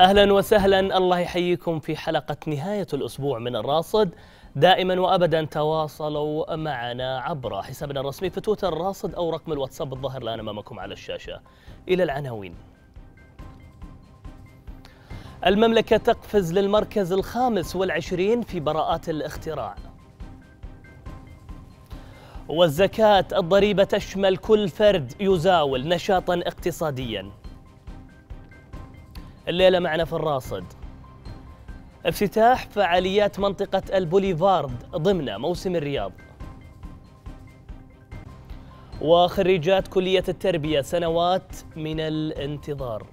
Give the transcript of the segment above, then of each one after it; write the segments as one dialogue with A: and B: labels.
A: اهلا وسهلا الله يحييكم في حلقه نهايه الاسبوع من الراصد دائما وابدا تواصلوا معنا عبر حسابنا الرسمي في تويتر راصد او رقم الواتساب الظاهر الان امامكم على الشاشه الى العناوين المملكه تقفز للمركز الخامس والعشرين في براءات الاختراع والزكاه الضريبه تشمل كل فرد يزاول نشاطا اقتصاديا الليلة معنا في الراصد افتتاح فعاليات منطقة البوليفارد ضمن موسم الرياض وخريجات كلية التربية سنوات من الانتظار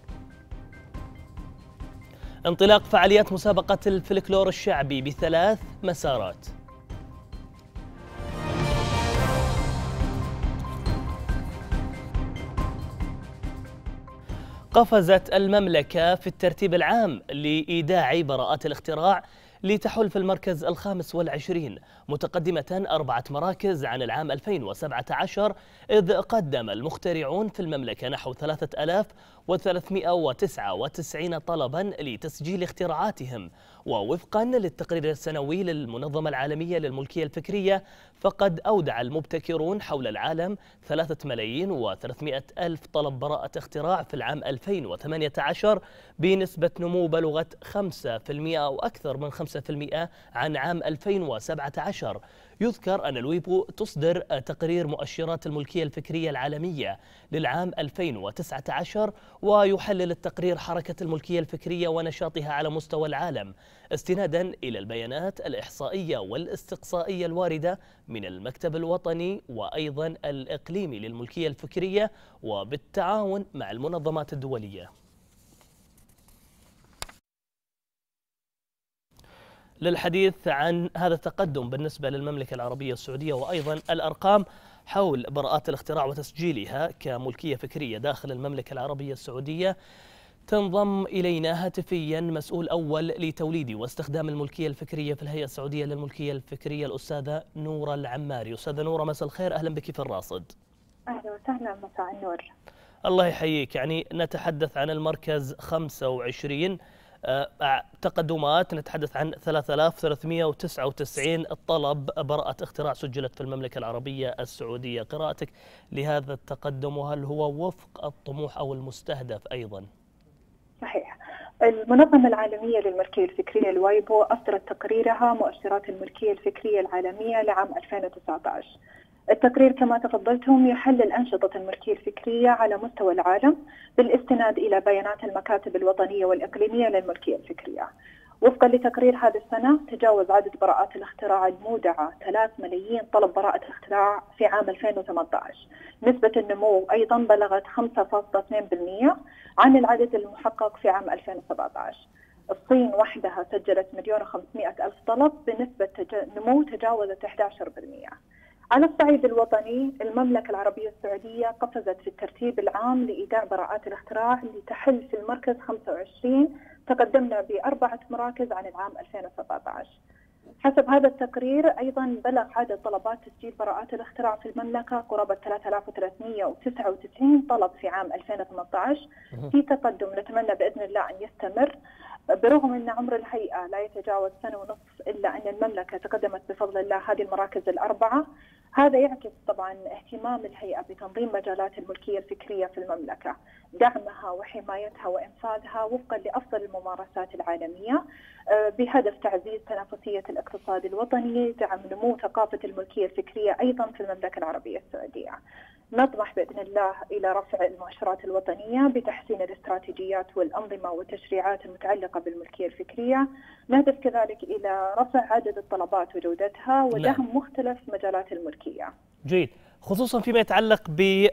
A: انطلاق فعاليات مسابقة الفلكلور الشعبي بثلاث مسارات قفزت المملكة في الترتيب العام لإيداع براءات الاختراع لتحل في المركز الخامس والعشرين متقدمة أربعة مراكز عن العام 2017 إذ قدم المخترعون في المملكة نحو 3399 طلبا لتسجيل اختراعاتهم ووفقا للتقرير السنوي للمنظمة العالمية للملكية الفكرية فقد أودع المبتكرون حول العالم 3 ملايين و300 ألف طلب براءة اختراع في العام 2018 بنسبة نمو بلغت 5% أو أكثر من 5% عن عام 2017 يذكر أن الويبو تصدر تقرير مؤشرات الملكية الفكرية العالمية للعام 2019 ويحلل التقرير حركة الملكية الفكرية ونشاطها على مستوى العالم استنادا إلى البيانات الإحصائية والاستقصائية الواردة من المكتب الوطني وأيضا الإقليمي للملكية الفكرية وبالتعاون مع المنظمات الدولية للحديث عن هذا التقدم بالنسبة للمملكة العربية السعودية وأيضا الأرقام حول براءات الاختراع وتسجيلها كملكية فكرية داخل المملكة العربية السعودية تنضم إلينا هاتفيا مسؤول أول لتوليد واستخدام الملكية الفكرية في الهيئة السعودية للملكية الفكرية الأستاذة نورة العماري أستاذة نورة مساء الخير أهلا بك في الراصد
B: أهلا وسهلا مساء النور
A: الله يحييك يعني نتحدث عن المركز 25 آه، تقدمات نتحدث عن 3399 طلب براءة اختراع سجلت في المملكة العربية السعودية قراءتك لهذا التقدم وهل هو وفق الطموح أو المستهدف أيضاً؟
B: صحيح المنظمة العالمية للملكية الفكرية الوايبو أصدرت تقريرها مؤشرات الملكية الفكرية العالمية لعام 2019 التقرير كما تفضلتم يحلل أنشطة الملكية الفكرية على مستوى العالم بالاستناد إلى بيانات المكاتب الوطنية والإقليمية للملكية الفكرية وفقا لتقرير هذا السنة تجاوز عدد براءات الاختراع المودعة 3 ملايين طلب براءة اختراع في عام 2018 نسبة النمو أيضا بلغت 5.2% عن العدد المحقق في عام 2017 الصين وحدها سجلت مليون و500 ألف طلب بنسبة نمو تجاوزت 11% على الصعيد الوطني المملكة العربية السعودية قفزت في الترتيب العام لإيداع براءات الاختراع لتحل في المركز 25 تقدمنا بأربعة مراكز عن العام 2017 حسب هذا التقرير أيضا بلغ عدد طلبات تسجيل براءات الاختراع في المملكة قرابة 3399 طلب في عام 2018 في تقدم نتمنى بإذن الله أن يستمر برغم أن عمر الهيئة لا يتجاوز سنة ونصف إلا أن المملكة تقدمت بفضل الله هذه المراكز الأربعة هذا يعكس طبعا اهتمام الهيئة بتنظيم مجالات الملكية الفكرية في المملكة دعمها وحمايتها وإنفاذها وفقا لأفضل الممارسات العالمية آه، بهدف تعزيز تنافسية الاقتصاد الوطني دعم نمو ثقافة الملكية الفكرية أيضا في المملكة العربية السعودية نطمح باذن الله الى رفع المؤشرات الوطنيه بتحسين الاستراتيجيات والانظمه والتشريعات المتعلقه بالملكيه الفكريه، نهدف كذلك الى رفع عدد الطلبات وجودتها نعم. ودعم مختلف مجالات الملكيه.
A: جيد، خصوصا فيما يتعلق ب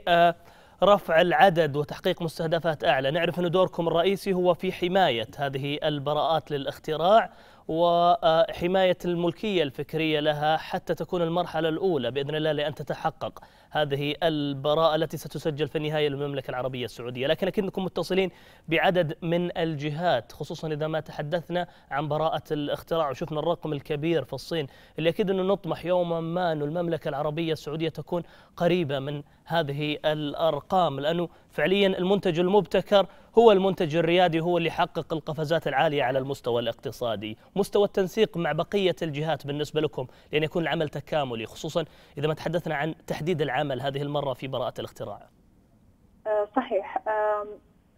A: رفع العدد وتحقيق مستهدفات اعلى، نعرف ان دوركم الرئيسي هو في حمايه هذه البراءات للاختراع وحماية الملكية الفكرية لها حتى تكون المرحلة الأولى بإذن الله لأن تتحقق هذه البراءة التي ستسجل في النهاية للمملكة العربية السعودية لكن أكنكم متصلين بعدد من الجهات خصوصا إذا ما تحدثنا عن براءة الاختراع وشفنا الرقم الكبير في الصين اللي أكيد أنه نطمح يوما ما أن المملكة العربية السعودية تكون قريبة من هذه الأرقام لأنه فعليا المنتج المبتكر هو المنتج الريادي هو اللي حقق القفزات العالية على المستوى الاقتصادي مستوى التنسيق مع بقية الجهات بالنسبة لكم لأن يكون العمل تكاملي خصوصا إذا ما تحدثنا عن تحديد العمل هذه المرة في براءة الاختراع
B: آه، صحيح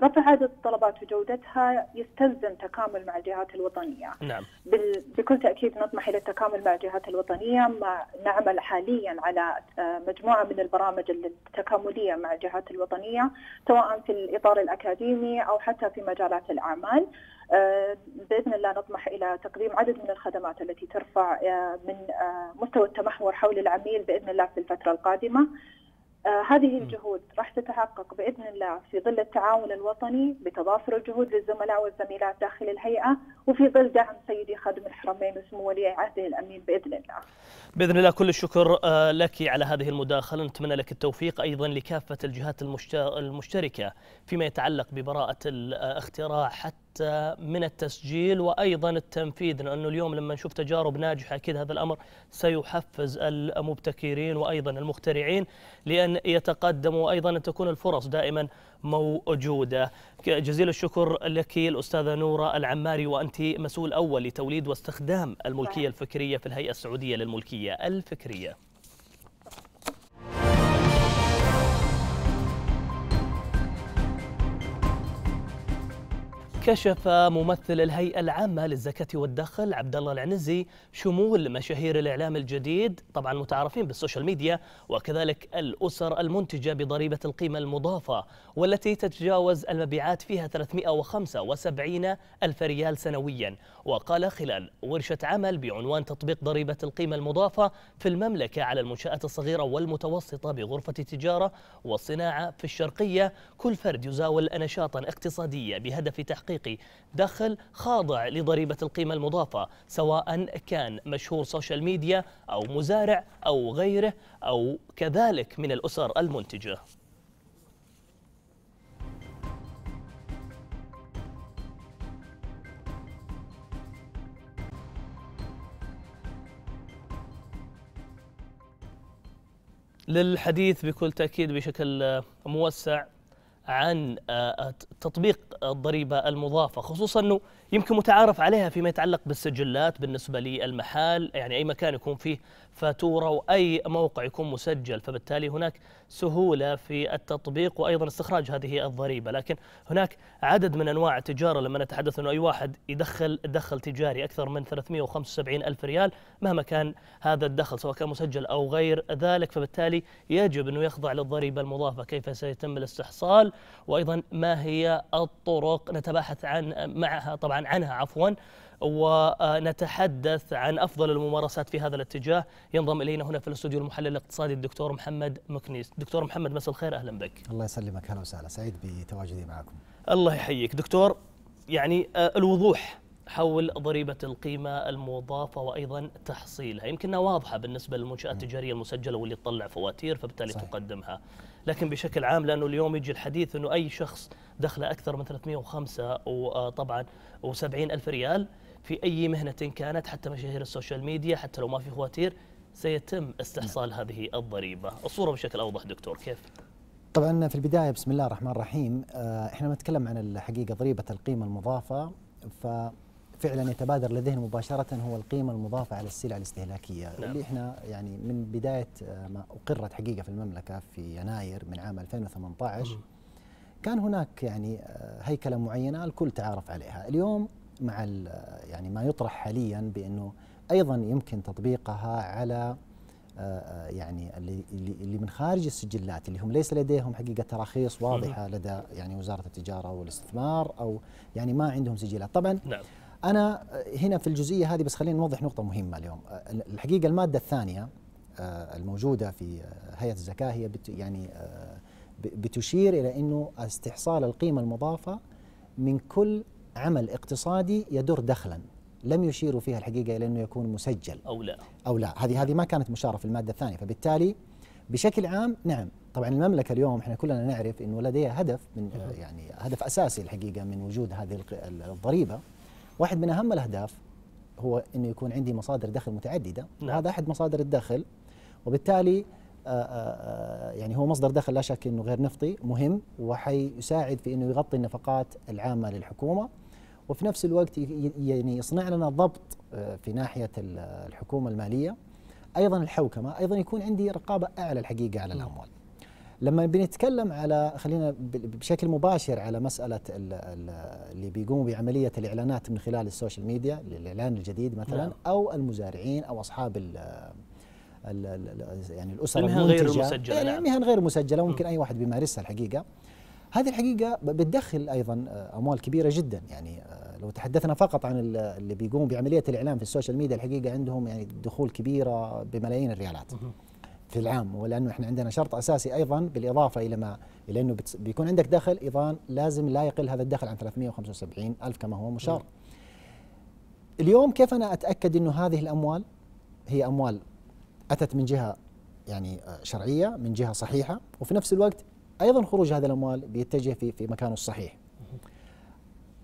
B: رفع عدد الطلبات وجودتها يستلزم تكامل مع الجهات الوطنية نعم. بكل تأكيد نطمح إلى التكامل مع الجهات الوطنية ما نعمل حاليا على آه، مجموعة من البرامج التكاملية مع الجهات الوطنية سواء في الإطار الأكاديمي أو حتى في مجالات الأعمال آه، باذن الله نطمح الى تقديم عدد من الخدمات التي ترفع آه، من مستوى التمحور حول العميل باذن الله في الفتره القادمه آه، هذه الجهود راح تتحقق باذن الله في ظل التعاون الوطني بتضافر الجهود للزملاء والزميلات داخل الهيئه وفي ظل دعم سيدي خادم الحرمين وسمو ولي عهده الامين باذن الله.
A: باذن الله كل الشكر آه، لك على هذه المداخله، نتمنى لك التوفيق ايضا لكافه الجهات المشتركه فيما يتعلق ببراءه الاختراع حتى من التسجيل وايضا التنفيذ لانه اليوم لما نشوف تجارب ناجحه اكيد هذا الامر سيحفز المبتكرين وايضا المخترعين لان يتقدموا وايضا ان تكون الفرص دائما موجوده. جزيل الشكر لك الاستاذه نوره العماري وانت مسؤول اول لتوليد واستخدام الملكيه الفكريه في الهيئه السعوديه للملكيه الفكريه. كشف ممثل الهيئة العامة للزكاة والدخل عبد الله العنزي شمول مشاهير الإعلام الجديد طبعا متعارفين بالسوشيال ميديا وكذلك الأسر المنتجة بضريبة القيمة المضافة والتي تتجاوز المبيعات فيها 375 ألف ريال سنويا وقال خلال ورشة عمل بعنوان تطبيق ضريبة القيمة المضافة في المملكة على المنشآت الصغيرة والمتوسطة بغرفة التجارة والصناعة في الشرقية كل فرد يزاول نشاطا اقتصاديا بهدف تحقيق دخل خاضع لضريبة القيمة المضافة سواء كان مشهور سوشيال ميديا أو مزارع أو غيره أو كذلك من الأسر المنتجة للحديث بكل تأكيد بشكل موسع عن آه، تطبيق الضريبة المضافة خصوصا أنه يمكن متعارف عليها فيما يتعلق بالسجلات بالنسبة للمحال يعني أي مكان يكون فيه فاتورة وأي موقع يكون مسجل فبالتالي هناك سهولة في التطبيق وأيضا استخراج هذه الضريبة لكن هناك عدد من أنواع التجارة لما نتحدث أنه أي واحد يدخل دخل تجاري أكثر من 375 ألف ريال مهما كان هذا الدخل سواء كان مسجل أو غير ذلك فبالتالي يجب أنه يخضع للضريبة المضافة كيف سيتم الاستحصال وأيضا ما هي الطرق نتباحث عن معها طبعا عنها عفوا ونتحدث عن افضل الممارسات في هذا الاتجاه ينضم الينا هنا في الاستوديو المحلل الاقتصادي الدكتور محمد مكنيس دكتور محمد مساء الخير اهلا بك
C: الله يسلمك اهلا وسهلا سعيد بتواجدي معكم الله يحييك
A: دكتور يعني آه، الوضوح حول ضريبة القيمة المضافة وأيضا تحصيلها يمكنها واضحة بالنسبة للمنشآت التجارية المسجلة واللي تطلع فواتير فبالتالي صحيح. تقدمها لكن بشكل عام لانه اليوم يجي الحديث انه اي شخص دخله اكثر من 305 وطبعا و70 الف ريال في اي مهنه كانت حتى مشاهير السوشيال ميديا حتى لو ما في خواتير سيتم استحصال نعم. هذه الضريبه، الصوره بشكل اوضح دكتور كيف؟
C: طبعا في البدايه بسم الله الرحمن الرحيم آه، احنا نتكلم عن الحقيقه ضريبه القيمه المضافه ف فعلا يتبادر للذهن مباشرة هو القيمة المضافة على السلع الاستهلاكية نعم. اللي احنا يعني من بداية آه، ما أقرت حقيقة في المملكة في يناير من عام 2018 كان هناك يعني آه، هيكلة معينة الكل تعارف عليها اليوم مع آه، يعني ما يطرح حاليا بأنه أيضا يمكن تطبيقها على يعني اللي, اللي من خارج السجلات اللي هم ليس لديهم حقيقه تراخيص واضحه لدى يعني وزاره التجاره والاستثمار او يعني ما عندهم سجلات طبعا نعم. انا هنا في الجزئيه هذه بس خلينا نوضح نقطه مهمه اليوم الحقيقه الماده الثانيه آه، الموجوده في آه، هيئه الزكاه هي بت يعني آه، بتشير الى انه استحصال القيمه المضافه من كل عمل اقتصادي يدر دخلا لم يشيروا فيها الحقيقه الى انه يكون مسجل او لا او لا هذه هذه ما كانت مشاره في الماده الثانيه فبالتالي بشكل عام نعم طبعا المملكه اليوم احنا كلنا نعرف انه لديها هدف من يعني هدف اساسي الحقيقه من وجود هذه الضريبه واحد من اهم الاهداف هو انه يكون عندي مصادر دخل متعدده نعم. هذا احد مصادر الدخل وبالتالي آه، آه، آه، يعني هو مصدر دخل لا شك انه غير نفطي مهم وحيساعد في انه يغطي النفقات العامه للحكومه وفي نفس الوقت يعني يصنع لنا ضبط في ناحيه الحكومه الماليه ايضا الحوكمه ايضا يكون عندي رقابه اعلى الحقيقه على نعم. الاموال لما بنتكلم على خلينا بشكل مباشر على مساله اللي بيقوموا بعمليه الاعلانات من خلال السوشيال ميديا للاعلان الجديد مثلا نعم. او المزارعين او اصحاب الـ الـ الـ يعني الاسر المهن إيه، نعم. غير مسجله يعني مهن غير مسجله ممكن اي واحد بيمارسها الحقيقه هذه الحقيقه بتدخل ايضا آه، اموال كبيره جدا يعني آه، لو تحدثنا فقط عن اللي بيقوموا بعمليه الاعلان في السوشيال ميديا الحقيقه عندهم يعني دخول كبيره بملايين الريالات في العام ولانه احنا عندنا شرط اساسي ايضا بالاضافه الى ما الى انه بيكون عندك دخل ايضا لازم لا يقل هذا الدخل عن 375 الف كما هو مشار. اليوم كيف انا اتاكد انه هذه الاموال هي اموال اتت من جهه يعني شرعيه من جهه صحيحه وفي نفس الوقت ايضا خروج هذه الاموال بيتجه في في مكانه الصحيح.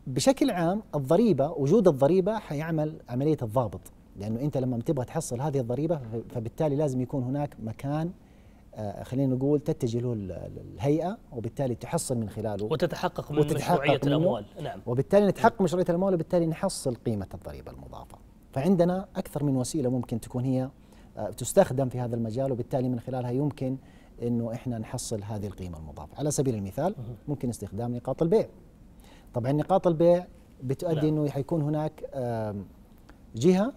C: بشكل عام الضريبه وجود الضريبه حيعمل عمليه الضابط لانه انت لما تبغى تحصل هذه الضريبه فبالتالي لازم يكون هناك مكان آه، خلينا نقول تتجه له الهيئه وبالتالي تحصل من خلاله وتتحقق من وتتحقق مشروعيه الاموال نعم وبالتالي نتحقق نعم. مشروعيه الاموال وبالتالي نحصل قيمه الضريبه المضافه فعندنا اكثر من وسيله ممكن تكون هي آه، تستخدم في هذا المجال وبالتالي من خلالها يمكن انه احنا نحصل هذه القيمه المضافه على سبيل المثال ممكن استخدام نقاط البيع طبعا نقاط البيع بتؤدي نعم. انه حيكون هناك جهه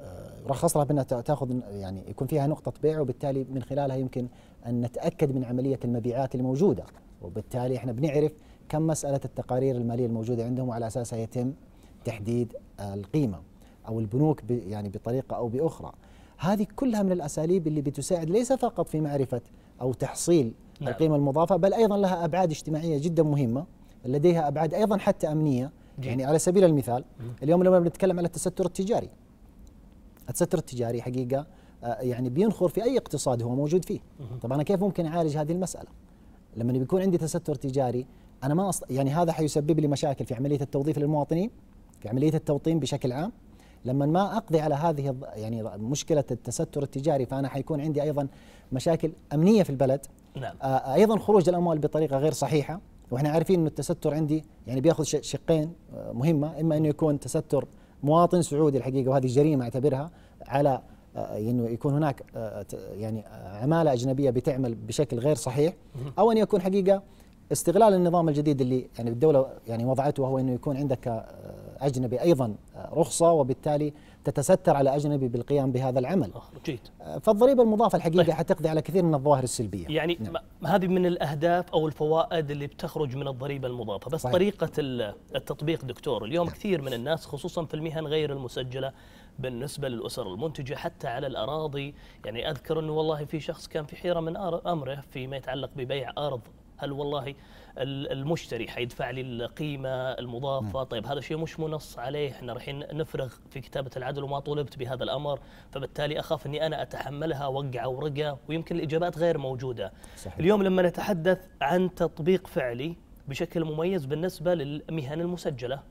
C: آه، رخص لها بانها تاخذ يعني يكون فيها نقطه بيع وبالتالي من خلالها يمكن ان نتاكد من عمليه المبيعات الموجوده وبالتالي احنا بنعرف كم مساله التقارير الماليه الموجوده عندهم وعلى اساسها يتم تحديد القيمه او البنوك يعني بطريقه او باخرى هذه كلها من الاساليب اللي بتساعد ليس فقط في معرفه او تحصيل نعم. القيمه المضافه بل ايضا لها ابعاد اجتماعيه جدا مهمه لديها ابعاد ايضا حتى امنيه جي. يعني على سبيل المثال اليوم لما بنتكلم على التستر التجاري الستر التجاري حقيقه آه، يعني بينخر في اي اقتصاد هو موجود فيه طب انا كيف ممكن اعالج هذه المساله لما بيكون عندي تستر تجاري انا ما أص... يعني هذا حيسبب لي مشاكل في عمليه التوظيف للمواطنين في عمليه التوطين بشكل عام لما ما اقضي على هذه يعني مشكله التستر التجاري فانا حيكون عندي ايضا مشاكل امنيه في البلد نعم. آه، آه، ايضا خروج الاموال بطريقه غير صحيحه واحنا عارفين انه التستر عندي يعني بياخذ شقين مهمه اما انه يكون تستر مواطن سعودي الحقيقه وهذه جريمه اعتبرها على آه، انه يكون هناك آه، يعني آه، عماله اجنبيه بتعمل بشكل غير صحيح او ان يكون حقيقه استغلال النظام الجديد اللي يعني الدوله يعني وضعته وهو انه يكون عندك أجنبي أيضا آه، رخصة وبالتالي تتستر على أجنبي بالقيام بهذا العمل آه، جيد آه، فالضريبة المضافة الحقيقة طيب. حتقضي على كثير من الظواهر السلبية
A: يعني نعم. هذه من الأهداف أو الفوائد اللي بتخرج من الضريبة المضافة بس صحيح. طريقة التطبيق دكتور اليوم نعم. كثير من الناس خصوصا في المهن غير المسجلة بالنسبة للأسر المنتجة حتى على الأراضي يعني أذكر أنه والله في شخص كان في حيرة من أمره فيما يتعلق ببيع أرض هل والله المشتري حيدفع لي القيمه المضافه طيب هذا شيء مش منص عليه احنا رايحين نفرغ في كتابه العدل وما طلبت بهذا الامر فبالتالي اخاف اني انا اتحملها وقع ورقه ويمكن الاجابات غير موجوده صحيح. اليوم لما نتحدث عن تطبيق فعلي بشكل مميز بالنسبه للمهن المسجله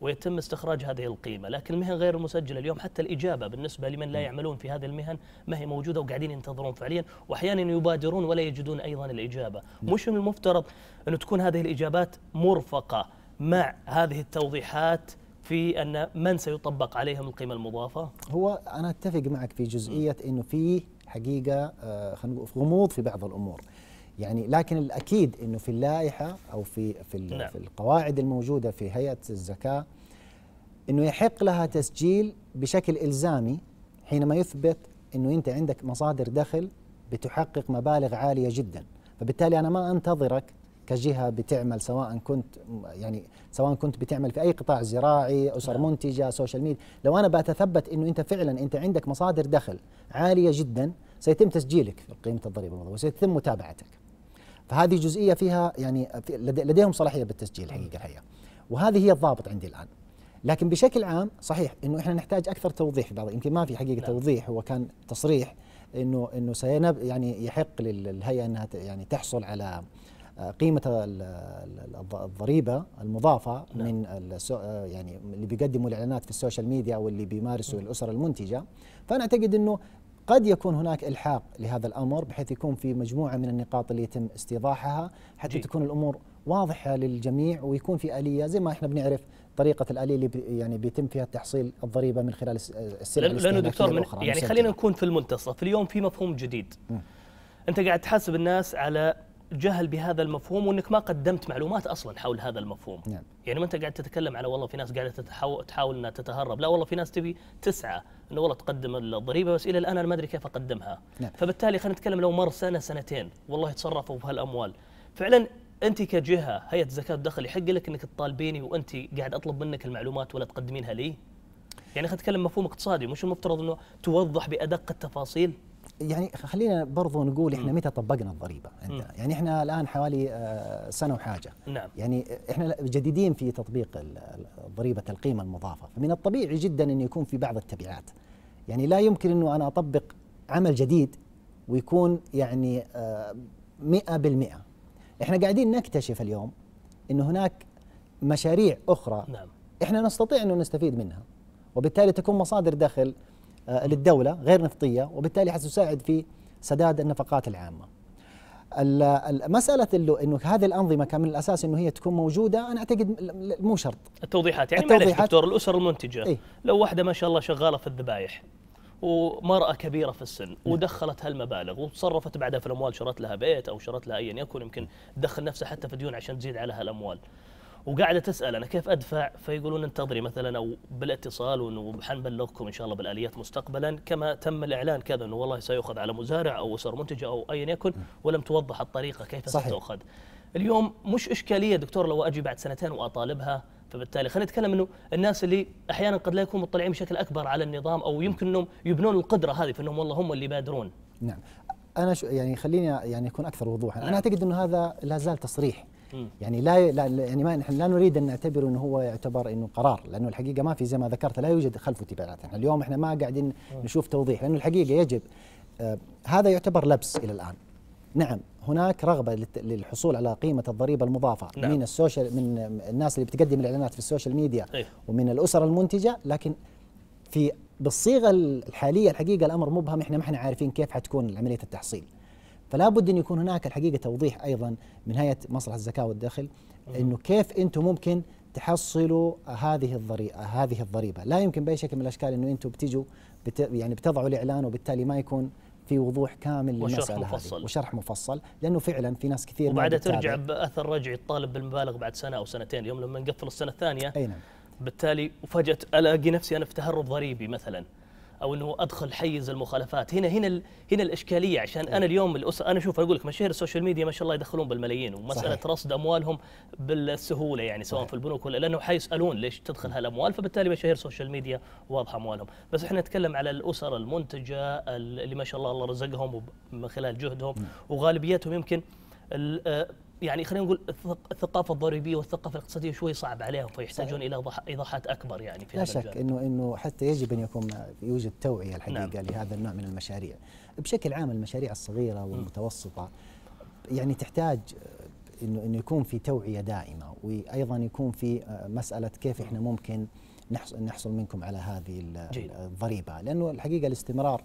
A: ويتم استخراج هذه القيمه، لكن المهن غير المسجله اليوم حتى الاجابه بالنسبه لمن لا يعملون في هذه المهن ما هي موجوده وقاعدين ينتظرون فعليا واحيانا يبادرون ولا يجدون ايضا الاجابه، نعم. مش من المفترض انه تكون هذه الاجابات مرفقه مع هذه التوضيحات في ان من سيطبق عليهم القيمه المضافه؟
C: هو انا اتفق معك في جزئيه انه في حقيقه آه، خلينا نقول غموض في بعض الامور. يعني لكن الاكيد انه في اللائحه او في في, نعم. في القواعد الموجوده في هيئه الزكاه انه يحق لها تسجيل بشكل الزامي حينما يثبت انه انت عندك مصادر دخل بتحقق مبالغ عاليه جدا فبالتالي انا ما انتظرك كجهه بتعمل سواء كنت يعني سواء كنت بتعمل في اي قطاع زراعي اسر نعم. منتجه سوشيال ميديا لو انا بتثبت انه انت فعلا انت عندك مصادر دخل عاليه جدا سيتم تسجيلك في قيمه الضريبه وسيتم متابعتك فهذه جزئيه فيها يعني لديهم صلاحيه بالتسجيل الحقيقه الحقيقه وهذه هي الضابط عندي الان لكن بشكل عام صحيح انه احنا نحتاج اكثر توضيح في بعض يمكن ما في حقيقه لا. نعم. توضيح هو كان تصريح انه انه سينب يعني يحق للهيئه انها يعني تحصل على آه، قيمة الضريبة المضافة لا. نعم. من آه، يعني اللي بيقدموا الإعلانات في السوشيال ميديا واللي بيمارسوا الأسر المنتجة فأنا أعتقد أنه قد يكون هناك الحاق لهذا الامر بحيث يكون في مجموعه من النقاط اللي يتم استيضاحها حتى جي. تكون الامور واضحه للجميع ويكون في اليه زي ما احنا بنعرف طريقه الاليه اللي بي يعني بيتم فيها تحصيل الضريبه من خلال السلع لانه دكتور من يعني خلينا
A: نكون في المنتصف اليوم في مفهوم جديد م. انت قاعد تحاسب الناس على جهل بهذا المفهوم وانك ما قدمت معلومات اصلا حول هذا المفهوم نعم. يعني ما انت قاعد تتكلم على والله في ناس قاعده تتحو... تحاول انها تتهرب لا والله في ناس تبي تسعى انه والله تقدم الضريبه بس الى الان انا ما ادري كيف اقدمها نعم. فبالتالي خلينا نتكلم لو مر سنه سنتين والله تصرفوا بهالاموال فعلا انت كجهه هيئه زكاه الدخل يحق لك انك تطالبيني وانت قاعد اطلب منك المعلومات ولا تقدمينها لي يعني خلينا نتكلم مفهوم اقتصادي مش المفترض انه توضح بادق التفاصيل
C: يعني خلينا برضو نقول احنا متى طبقنا الضريبه انت يعني احنا الان حوالي آه، سنه وحاجه نعم يعني احنا جديدين في تطبيق ضريبه القيمه المضافه فمن الطبيعي جدا ان يكون في بعض التبعات يعني لا يمكن انه انا اطبق عمل جديد ويكون يعني 100% آه، احنا قاعدين نكتشف اليوم انه هناك مشاريع اخرى نعم احنا نستطيع انه نستفيد منها وبالتالي تكون مصادر دخل آه، للدولة غير نفطية وبالتالي حتساعد في سداد النفقات العامة مسألة انه هذه الانظمه كان من الاساس انه هي تكون موجوده انا اعتقد مو شرط
A: التوضيحات يعني التوضيحات معلش دكتور الاسر المنتجه إيه؟ لو واحده ما شاء الله شغاله في الذبايح ومرأة كبيرة في السن نعم. ودخلت هالمبالغ وتصرفت بعدها في الأموال شرت لها بيت أو شرت لها أيا يكن يمكن تدخل نفسها حتى في ديون عشان تزيد على هالأموال وقاعده تسال انا كيف ادفع فيقولون انتظري مثلا او بالاتصال وحنبلغكم ان شاء الله بالاليات مستقبلا كما تم الاعلان كذا انه والله سيؤخذ على مزارع او اسر منتجه او ايا يكن ولم توضح الطريقه كيف صحيح. ستؤخذ. اليوم مش اشكاليه دكتور لو اجي بعد سنتين واطالبها فبالتالي خلينا نتكلم انه الناس اللي احيانا قد لا يكونوا مطلعين بشكل اكبر على النظام او يمكن انهم يبنون القدره هذه فانهم والله هم اللي يبادرون.
C: نعم. انا شو يعني خليني يعني اكون اكثر وضوحا، انا نعم. اعتقد انه هذا لا زال تصريح يعني لا, يعني ما نحن لا نريد ان نعتبره انه هو يعتبر انه قرار لانه الحقيقه ما في زي ما ذكرت لا يوجد خلفه تبعات احنا اليوم احنا ما قاعدين نشوف توضيح لانه الحقيقه يجب آه هذا يعتبر لبس الى الان نعم هناك رغبه للحصول على قيمه الضريبه المضافه نعم. من السوشيال من الناس اللي بتقدم الاعلانات في السوشيال ميديا أيه. ومن الاسر المنتجه لكن في بالصيغه الحاليه الحقيقه الامر مبهم احنا ما احنا عارفين كيف حتكون عمليه التحصيل فلا بد ان يكون هناك الحقيقه توضيح ايضا من هيئه مصلحه الزكاه والدخل انه كيف انتم ممكن تحصلوا هذه الضريبه هذه الضريبه لا يمكن باي شكل من الاشكال انه انتم بتجوا بت يعني بتضعوا الاعلان وبالتالي ما يكون في وضوح كامل للمساله هذه وشرح مفصل لانه فعلا في ناس كثير وبعدها ترجع
A: باثر رجعي الطالب بالمبالغ بعد سنه او سنتين يوم لما نقفل السنه الثانيه اي نعم بالتالي وفجاه الاقي نفسي انا في تهرب ضريبي مثلا او انه ادخل حيز المخالفات هنا هنا هنا الاشكاليه عشان انا اليوم الاسره انا شوف اقول لك مشاهير السوشيال ميديا ما شاء الله يدخلون بالملايين ومساله صحيح. رصد اموالهم بالسهوله يعني سواء صحيح. في البنوك ولا لانه حيسالون ليش تدخل هالاموال فبالتالي مشاهير السوشيال ميديا واضحه اموالهم بس احنا نتكلم على الاسر المنتجه اللي ما شاء الله الله رزقهم من خلال جهدهم وغالبيتهم يمكن يعني خلينا نقول الثقافه الضريبيه والثقافه الاقتصاديه شوي صعب عليهم فيحتاجون الى ايضاحات اكبر يعني في لا هذا شك انه
C: انه حتى يجب ان يكون نعم. يوجد توعيه الحقيقه نعم. لهذا النوع من المشاريع بشكل عام المشاريع الصغيره والمتوسطه يعني تحتاج انه انه يكون في توعيه دائمه وايضا يكون في مساله كيف احنا ممكن نحصل منكم على هذه الضريبه لانه الحقيقه الاستمرار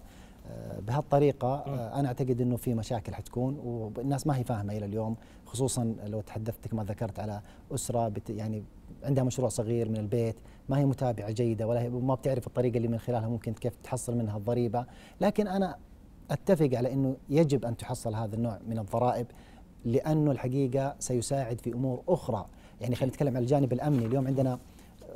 C: بهالطريقة آه، أنا أعتقد أنه في مشاكل حتكون والناس ما هي فاهمة إلى اليوم خصوصا لو تحدثتك ما ذكرت على أسرة بت يعني عندها مشروع صغير من البيت ما هي متابعة جيدة ولا هي ما بتعرف الطريقة اللي من خلالها ممكن كيف تحصل منها الضريبة لكن أنا أتفق على أنه يجب أن تحصل هذا النوع من الضرائب لأنه الحقيقة سيساعد في أمور أخرى يعني خلينا نتكلم على الجانب الأمني اليوم عندنا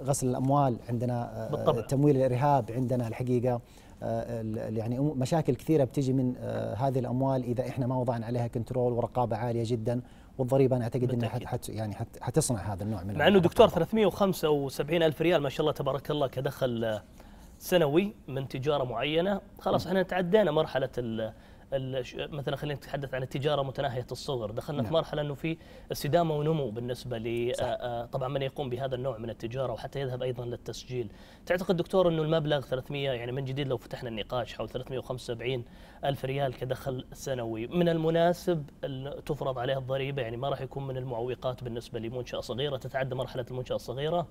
C: غسل الأموال عندنا آه، بالطبع. تمويل الإرهاب عندنا الحقيقة يعني مشاكل كثيره بتجي من آه، هذه الاموال اذا احنا ما وضعنا عليها كنترول ورقابه عاليه جدا والضريبه انا اعتقد انها حت يعني حتصنع هذا النوع من مع انه
A: دكتور 375 الف ريال ما شاء الله تبارك الله كدخل سنوي من تجاره معينه خلاص احنا تعدينا مرحله مثلا خلينا نتحدث عن التجاره متناهيه الصغر دخلنا نعم. في مرحله انه في استدامه ونمو بالنسبه ل آه، آه، طبعا من يقوم بهذا النوع من التجاره وحتى يذهب ايضا للتسجيل تعتقد دكتور انه المبلغ 300 يعني من جديد لو فتحنا النقاش حول 375 الف ريال كدخل سنوي من المناسب تفرض عليها الضريبه يعني ما راح يكون من المعوقات بالنسبه لمنشاه صغيره تتعدى مرحله المنشاه الصغيره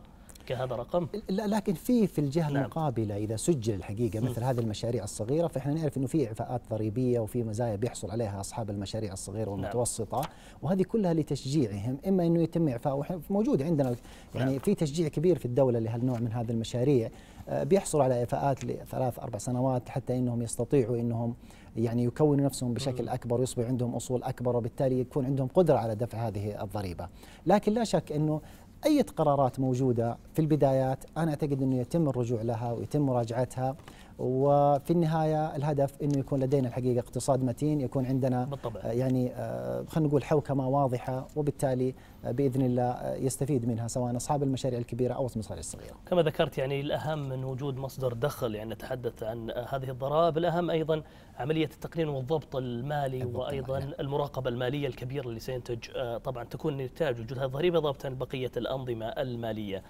A: كهذا رقم
C: لا لكن في في الجهه نعم. المقابله اذا سجل الحقيقه مثل م. هذه المشاريع الصغيره فاحنا نعرف انه في اعفاءات ضريبيه وفي مزايا بيحصل عليها اصحاب المشاريع الصغيره نعم. والمتوسطه نعم. وهذه كلها لتشجيعهم اما انه يتم اعفاء موجود عندنا يعني نعم. في تشجيع كبير في الدوله لهالنوع من هذه المشاريع آه، بيحصلوا على اعفاءات لثلاث اربع سنوات حتى انهم يستطيعوا انهم يعني يكونوا نفسهم بشكل اكبر ويصبح عندهم اصول اكبر وبالتالي يكون عندهم قدره على دفع هذه الضريبه، لكن لا شك انه أي قرارات موجودة في البدايات أنا أعتقد أنه يتم الرجوع لها ويتم مراجعتها وفي النهايه الهدف انه يكون لدينا الحقيقه اقتصاد متين يكون عندنا بالطبع. آه، يعني آه، خلينا نقول حوكمه واضحه وبالتالي آه، باذن الله يستفيد منها سواء اصحاب المشاريع الكبيره او المشاريع الصغيره.
A: كما ذكرت يعني الاهم من وجود مصدر دخل يعني نتحدث عن هذه الضرائب، الاهم ايضا عمليه التقنين والضبط المالي وايضا نعم. المراقبه الماليه الكبيره اللي سينتج طبعا تكون نتاج وجود هذه الضريبه ضابطا بقيه الانظمه الماليه.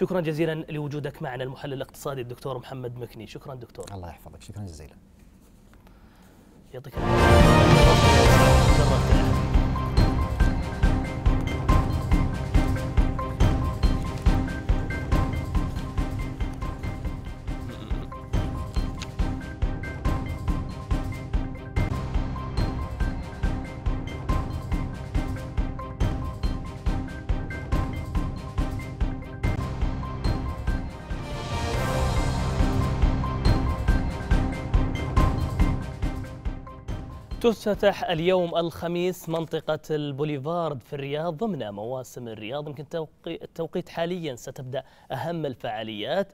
A: شكرا جزيلا لوجودك معنا المحلل الاقتصادي الدكتور محمد مكني شكرا دكتور الله يحفظك شكرا
C: جزيلا يعطيك العافيه
A: تفتتح اليوم الخميس منطقة البوليفارد في الرياض ضمن مواسم الرياض يمكن التوقيت حاليا ستبدأ أهم الفعاليات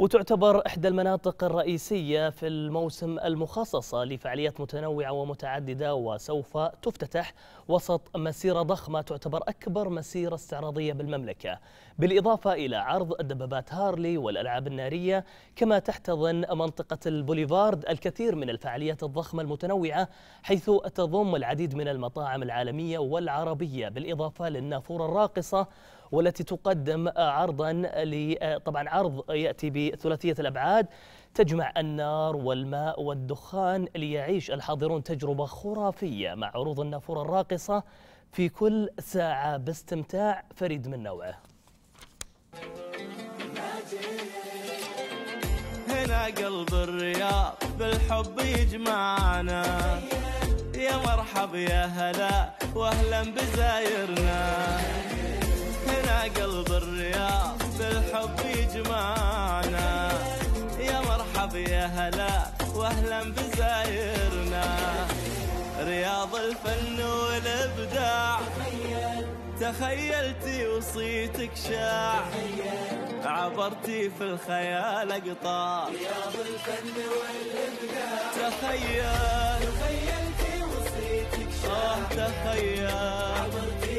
A: وتعتبر إحدى المناطق الرئيسية في الموسم المخصصة لفعاليات متنوعة ومتعددة وسوف تفتتح وسط مسيرة ضخمة تعتبر أكبر مسيرة استعراضية بالمملكة بالإضافة إلى عرض الدبابات هارلي والألعاب النارية كما تحتضن منطقة البوليفارد الكثير من الفعاليات الضخمة المتنوعة حيث تضم العديد من المطاعم العالمية والعربية بالإضافة للنافورة الراقصة والتي تقدم عرضا طبعا عرض ياتي بثلاثيه الابعاد تجمع النار والماء والدخان ليعيش الحاضرون تجربه خرافيه مع عروض النافوره الراقصه في كل ساعه باستمتاع فريد من نوعه. هنا قلب الرياض بالحب يجمعنا يا مرحب يا هلا واهلا بزايرنا هنا قلب الرياض بالحب يجمعنا يا مرحب يا هلا واهلا بزايرنا رياض الفن والابداع تخيلتي وصيتك شاع عبرتي في الخيال اقطاع رياض الفن والابداع تخيل تخيلتي وصيتك شاع تخيل عبرتي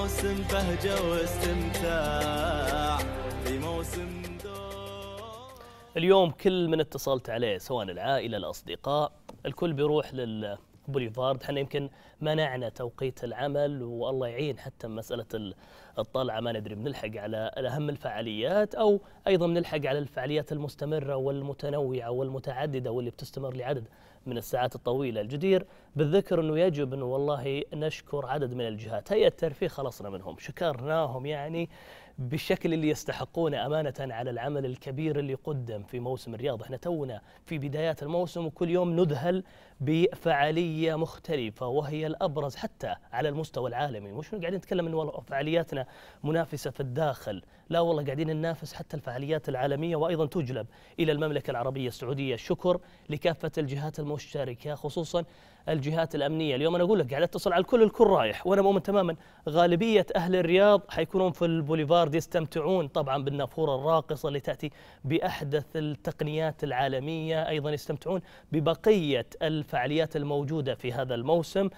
A: موسم بهجة
D: واستمتاع في موسم دور
A: اليوم كل من اتصلت عليه سواء العائلة الأصدقاء الكل بيروح للبوليفارد احنا يمكن منعنا توقيت العمل والله يعين حتى مسألة الطلعة ما ندري بنلحق على أهم الفعاليات أو أيضا بنلحق على الفعاليات المستمرة والمتنوعة والمتعددة واللي بتستمر لعدد من الساعات الطويله الجدير بالذكر انه يجب انه والله نشكر عدد من الجهات، هيئه الترفيه خلصنا منهم، شكرناهم يعني بالشكل اللي يستحقونه امانه على العمل الكبير اللي قدم في موسم الرياض، احنا تونا في بدايات الموسم وكل يوم نذهل بفعالية مختلفة وهي الأبرز حتى على المستوى العالمي مش قاعدين نتكلم أنه والله فعالياتنا منافسة في الداخل لا والله قاعدين ننافس حتى الفعاليات العالمية وأيضا تجلب إلى المملكة العربية السعودية الشكر لكافة الجهات المشتركة خصوصا الجهات الأمنية اليوم أنا أقول لك قاعد أتصل على الكل الكل رايح وأنا مؤمن تماما غالبية أهل الرياض حيكونون في البوليفارد يستمتعون طبعا بالنافورة الراقصة اللي تأتي بأحدث التقنيات العالمية أيضا يستمتعون ببقية الفعاليات الموجودة في هذا الموسم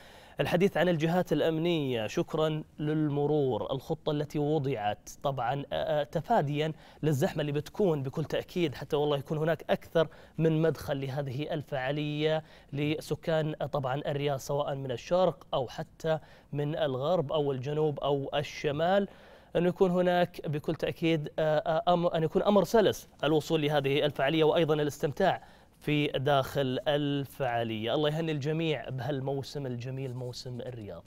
A: الحديث عن الجهات الأمنية شكرا للمرور الخطة التي وضعت طبعا تفاديا للزحمة اللي بتكون بكل تأكيد حتى والله يكون هناك أكثر من مدخل لهذه الفعالية لسكان طبعا الرياض سواء من الشرق أو حتى من الغرب أو الجنوب أو الشمال أن يكون هناك بكل تأكيد أن يكون أمر سلس الوصول لهذه الفعالية وأيضا الاستمتاع في داخل الفعالية الله يهني الجميع بهالموسم الجميل موسم الرياض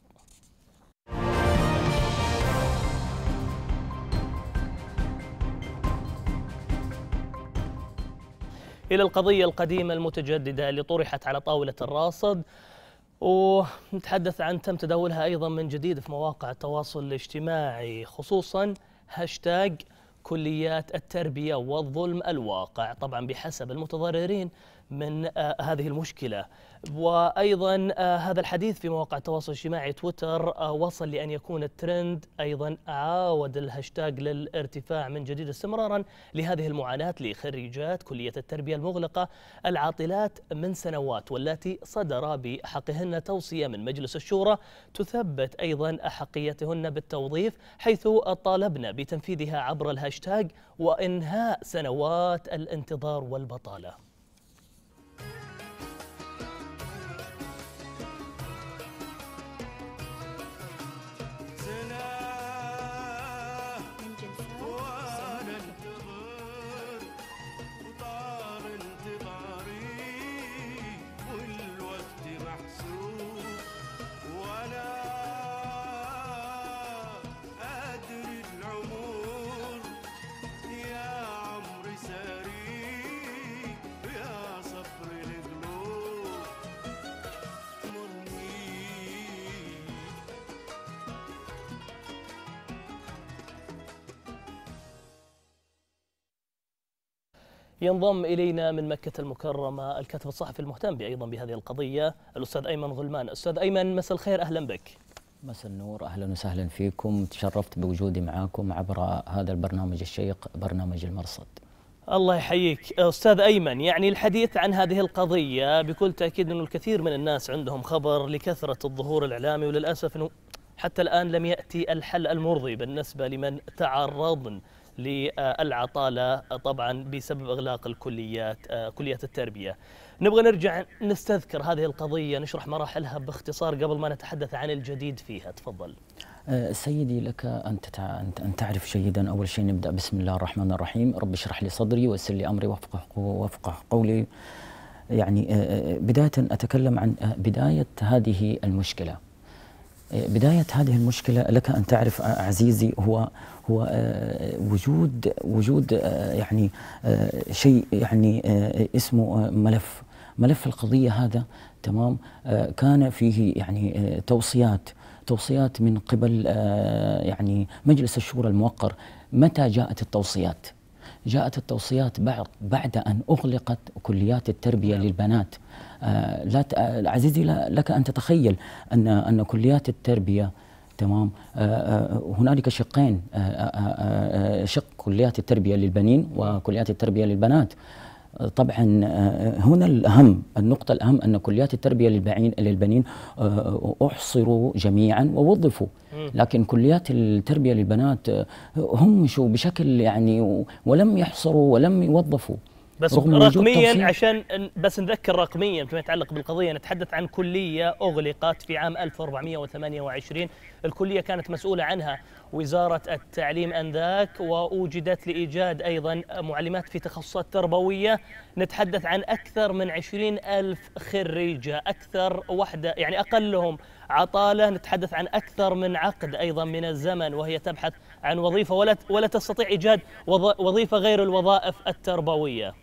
A: إلى القضية القديمة المتجددة اللي طرحت على طاولة الراصد ونتحدث عن تم تداولها أيضا من جديد في مواقع التواصل الاجتماعي خصوصا هاشتاج كليات التربية والظلم الواقع طبعا بحسب المتضررين من آه، هذه المشكله وايضا آه، هذا الحديث في مواقع التواصل الاجتماعي تويتر آه، وصل لان يكون الترند ايضا عاود الهاشتاج للارتفاع من جديد استمرارا لهذه المعاناه لخريجات كليه التربيه المغلقه العاطلات من سنوات والتي صدر بحقهن توصيه من مجلس الشورى تثبت ايضا احقيتهن بالتوظيف حيث طالبنا بتنفيذها عبر الهاشتاج وانهاء سنوات الانتظار والبطاله. ينضم إلينا من مكة المكرمة الكاتب الصحفي المهتم أيضا بهذه القضية الأستاذ أيمن غلمان أستاذ أيمن مساء الخير أهلا بك
E: مساء النور أهلا وسهلا فيكم تشرفت بوجودي معاكم عبر هذا البرنامج الشيق برنامج المرصد
A: الله يحييك أستاذ أيمن يعني الحديث عن هذه القضية بكل تأكيد أنه الكثير من الناس عندهم خبر لكثرة الظهور الإعلامي وللأسف أنه حتى الآن لم يأتي الحل المرضي بالنسبة لمن تعرضن للعطالة طبعا بسبب إغلاق الكليات كليات التربية نبغى نرجع نستذكر هذه القضية نشرح مراحلها باختصار قبل ما نتحدث عن الجديد فيها تفضل
E: أه، سيدي لك أن, تتع... أن تعرف جيدا أول شيء نبدأ بسم الله الرحمن الرحيم رب اشرح لي صدري ويسر لي أمري وفقه, وفقه قولي يعني أه، أه، بداية أتكلم عن بداية هذه المشكلة بداية هذه المشكلة لك أن تعرف عزيزي هو هو آه، وجود وجود آه، يعني آه، شيء يعني اسمه ملف ملف القضية هذا تمام كان فيه يعني توصيات توصيات من قبل يعني مجلس الشورى الموقر متى جاءت التوصيات؟ جاءت التوصيات بعد بعد أن أغلقت كليات التربية للبنات آه، لا آه، عزيزي لك ان تتخيل ان ان كليات التربيه تمام آه، هنالك شقين شق كليات التربيه للبنين وكليات التربيه للبنات طبعا هنا الاهم النقطه الاهم ان كليات التربيه للبعين للبنين احصروا جميعا ووظفوا لكن كليات التربيه للبنات همشوا بشكل يعني ولم يحصروا ولم يوظفوا بس رغم رقميا
A: عشان بس نذكر رقميا فيما يتعلق بالقضيه نتحدث عن كليه اغلقت في عام 1428 الكليه كانت مسؤوله عنها وزاره التعليم انذاك واوجدت لايجاد ايضا معلمات في تخصصات تربويه نتحدث عن اكثر من 20 الف خريجه اكثر وحده يعني اقلهم عطاله نتحدث عن اكثر من عقد ايضا من الزمن وهي تبحث عن وظيفه ولا ولا تستطيع ايجاد وظيفه غير الوظائف التربويه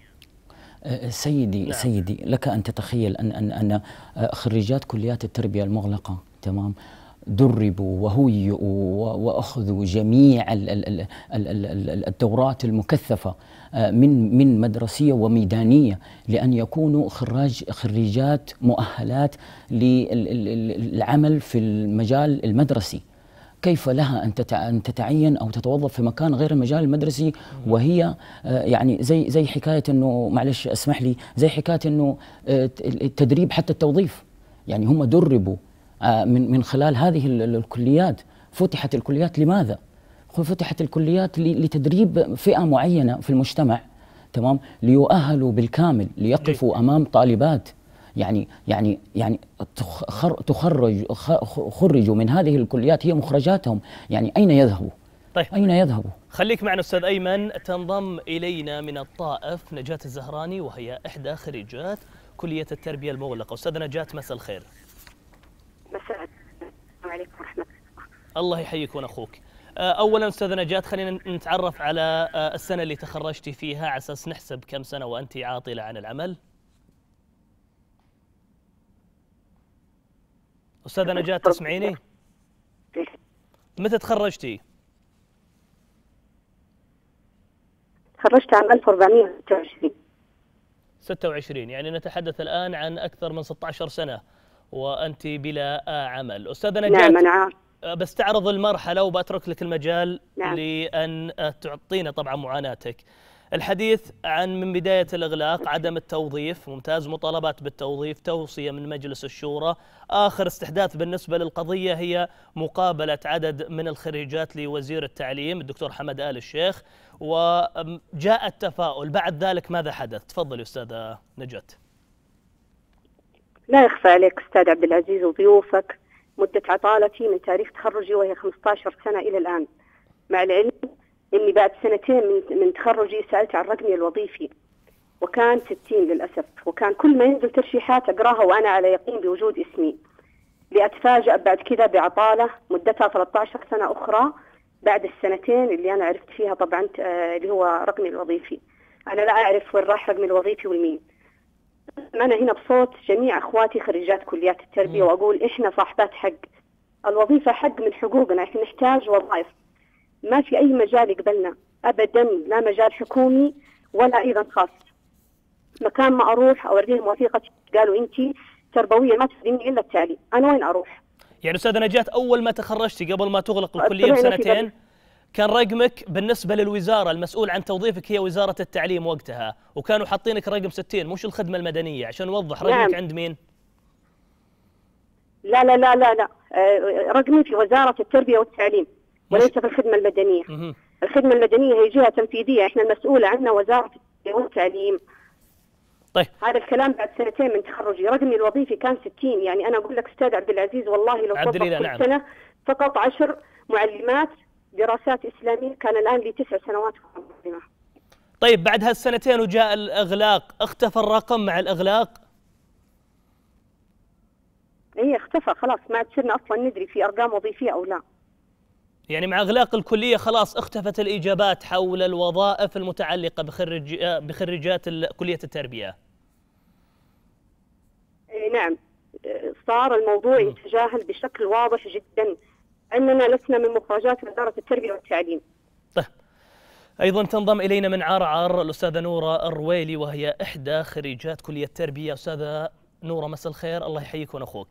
E: آه، سيدي نعم. سيدي لك ان تتخيل ان ان ان آه، خريجات كليات التربيه المغلقه تمام دربوا وهيئوا واخذوا جميع الدورات المكثفه آه، من من مدرسيه وميدانيه لان يكونوا خراج خريجات مؤهلات للعمل في المجال المدرسي. كيف لها ان ان تتعين او تتوظف في مكان غير المجال المدرسي وهي آه، يعني زي زي حكايه انه معلش اسمح لي زي حكايه انه آه، التدريب حتى التوظيف يعني هم دربوا آه، من من خلال هذه الكليات فتحت الكليات لماذا؟ فتحت الكليات لتدريب فئه معينه في المجتمع تمام ليؤهلوا بالكامل ليقفوا إيه. امام طالبات يعني يعني يعني تخرج خرجوا من هذه الكليات هي مخرجاتهم يعني أين يذهبوا؟ طيب أين يذهبوا؟
A: خليك معنا أستاذ أيمن تنضم إلينا من الطائف نجاة الزهراني وهي إحدى خريجات كلية التربية المغلقة أستاذ نجاة مساء الخير
F: مساء السلام عليكم ورحمة الله
A: الله يحييك اخوك آه، اولا استاذه نجاة خلينا نتعرف على آه، السنه اللي تخرجتي فيها على اساس نحسب كم سنه وانت عاطله عن العمل أستاذة نجاة تسمعيني؟ متى تخرجتي؟ تخرجت عام 1426 26 يعني نتحدث الآن عن أكثر من 16 سنة وأنت بلا عمل أستاذة نجاة نعم نعم بستعرض المرحلة وبترك لك المجال نعم. لأن تعطينا طبعا معاناتك الحديث عن من بداية الإغلاق عدم التوظيف ممتاز مطالبات بالتوظيف توصية من مجلس الشورى آخر استحداث بالنسبة للقضية هي مقابلة عدد من الخريجات لوزير التعليم الدكتور حمد آل الشيخ وجاء التفاؤل بعد ذلك ماذا حدث تفضل أستاذة نجت
F: لا يخفى عليك أستاذ عبد العزيز وضيوفك مدة عطالتي من تاريخ تخرجي وهي 15 سنة إلى الآن مع العلم اني بعد سنتين من من تخرجي سالت عن رقمي الوظيفي وكان 60 للاسف وكان كل ما ينزل ترشيحات اقراها وانا على يقين بوجود اسمي لاتفاجأ بعد كذا بعطاله مدتها 13 سنه اخرى بعد السنتين اللي انا عرفت فيها طبعا آه، اللي هو رقمي الوظيفي انا لا اعرف وين راح رقمي الوظيفي والمين انا هنا بصوت جميع اخواتي خريجات كليات التربيه واقول احنا صاحبات حق الوظيفه حق من حقوقنا احنا نحتاج وظائف ما في اي مجال يقبلنا ابدا لا مجال حكومي ولا ايضا خاص مكان ما اروح اوريهم وثيقه قالوا انت تربويه ما تخدمني الا التعليم انا وين اروح
A: يعني استاذه نجات اول ما تخرجتي قبل ما تغلق الكليه بسنتين كان رقمك بالنسبه للوزاره المسؤول عن توظيفك هي وزاره التعليم وقتها وكانوا حاطينك رقم 60 مش الخدمه المدنيه عشان نوضح رقمك نعم. عند مين
F: لا لا لا لا لا آه، رقمي في وزاره التربيه والتعليم يعني وليس في الخدمه المدنيه. مه. الخدمه المدنيه هي جهه تنفيذيه، احنا المسؤوله عندنا وزاره التعليم. طيب هذا الكلام بعد سنتين من تخرجي، رقمي الوظيفي كان 60 يعني انا اقول لك استاذ عبد العزيز والله لو كل نعم. سنه فقط 10 معلمات دراسات اسلاميه كان الان لي تسع سنوات معلمه.
A: طيب بعد هالسنتين وجاء الاغلاق، اختفى الرقم مع الاغلاق؟ ايه اختفى خلاص
F: ما صرنا اصلا ندري في ارقام وظيفيه او لا.
A: يعني مع اغلاق الكليه خلاص اختفت الاجابات حول الوظائف المتعلقه بخرج بخريجات كليه التربيه.
F: نعم صار الموضوع يتجاهل بشكل واضح جدا اننا لسنا من مخرجات وزاره التربيه والتعليم. طيب.
A: ايضا تنضم الينا من عرعر الاستاذه نوره الرويلي وهي احدى خريجات كليه التربيه استاذه نوره مساء الخير الله يحييك ونخوك.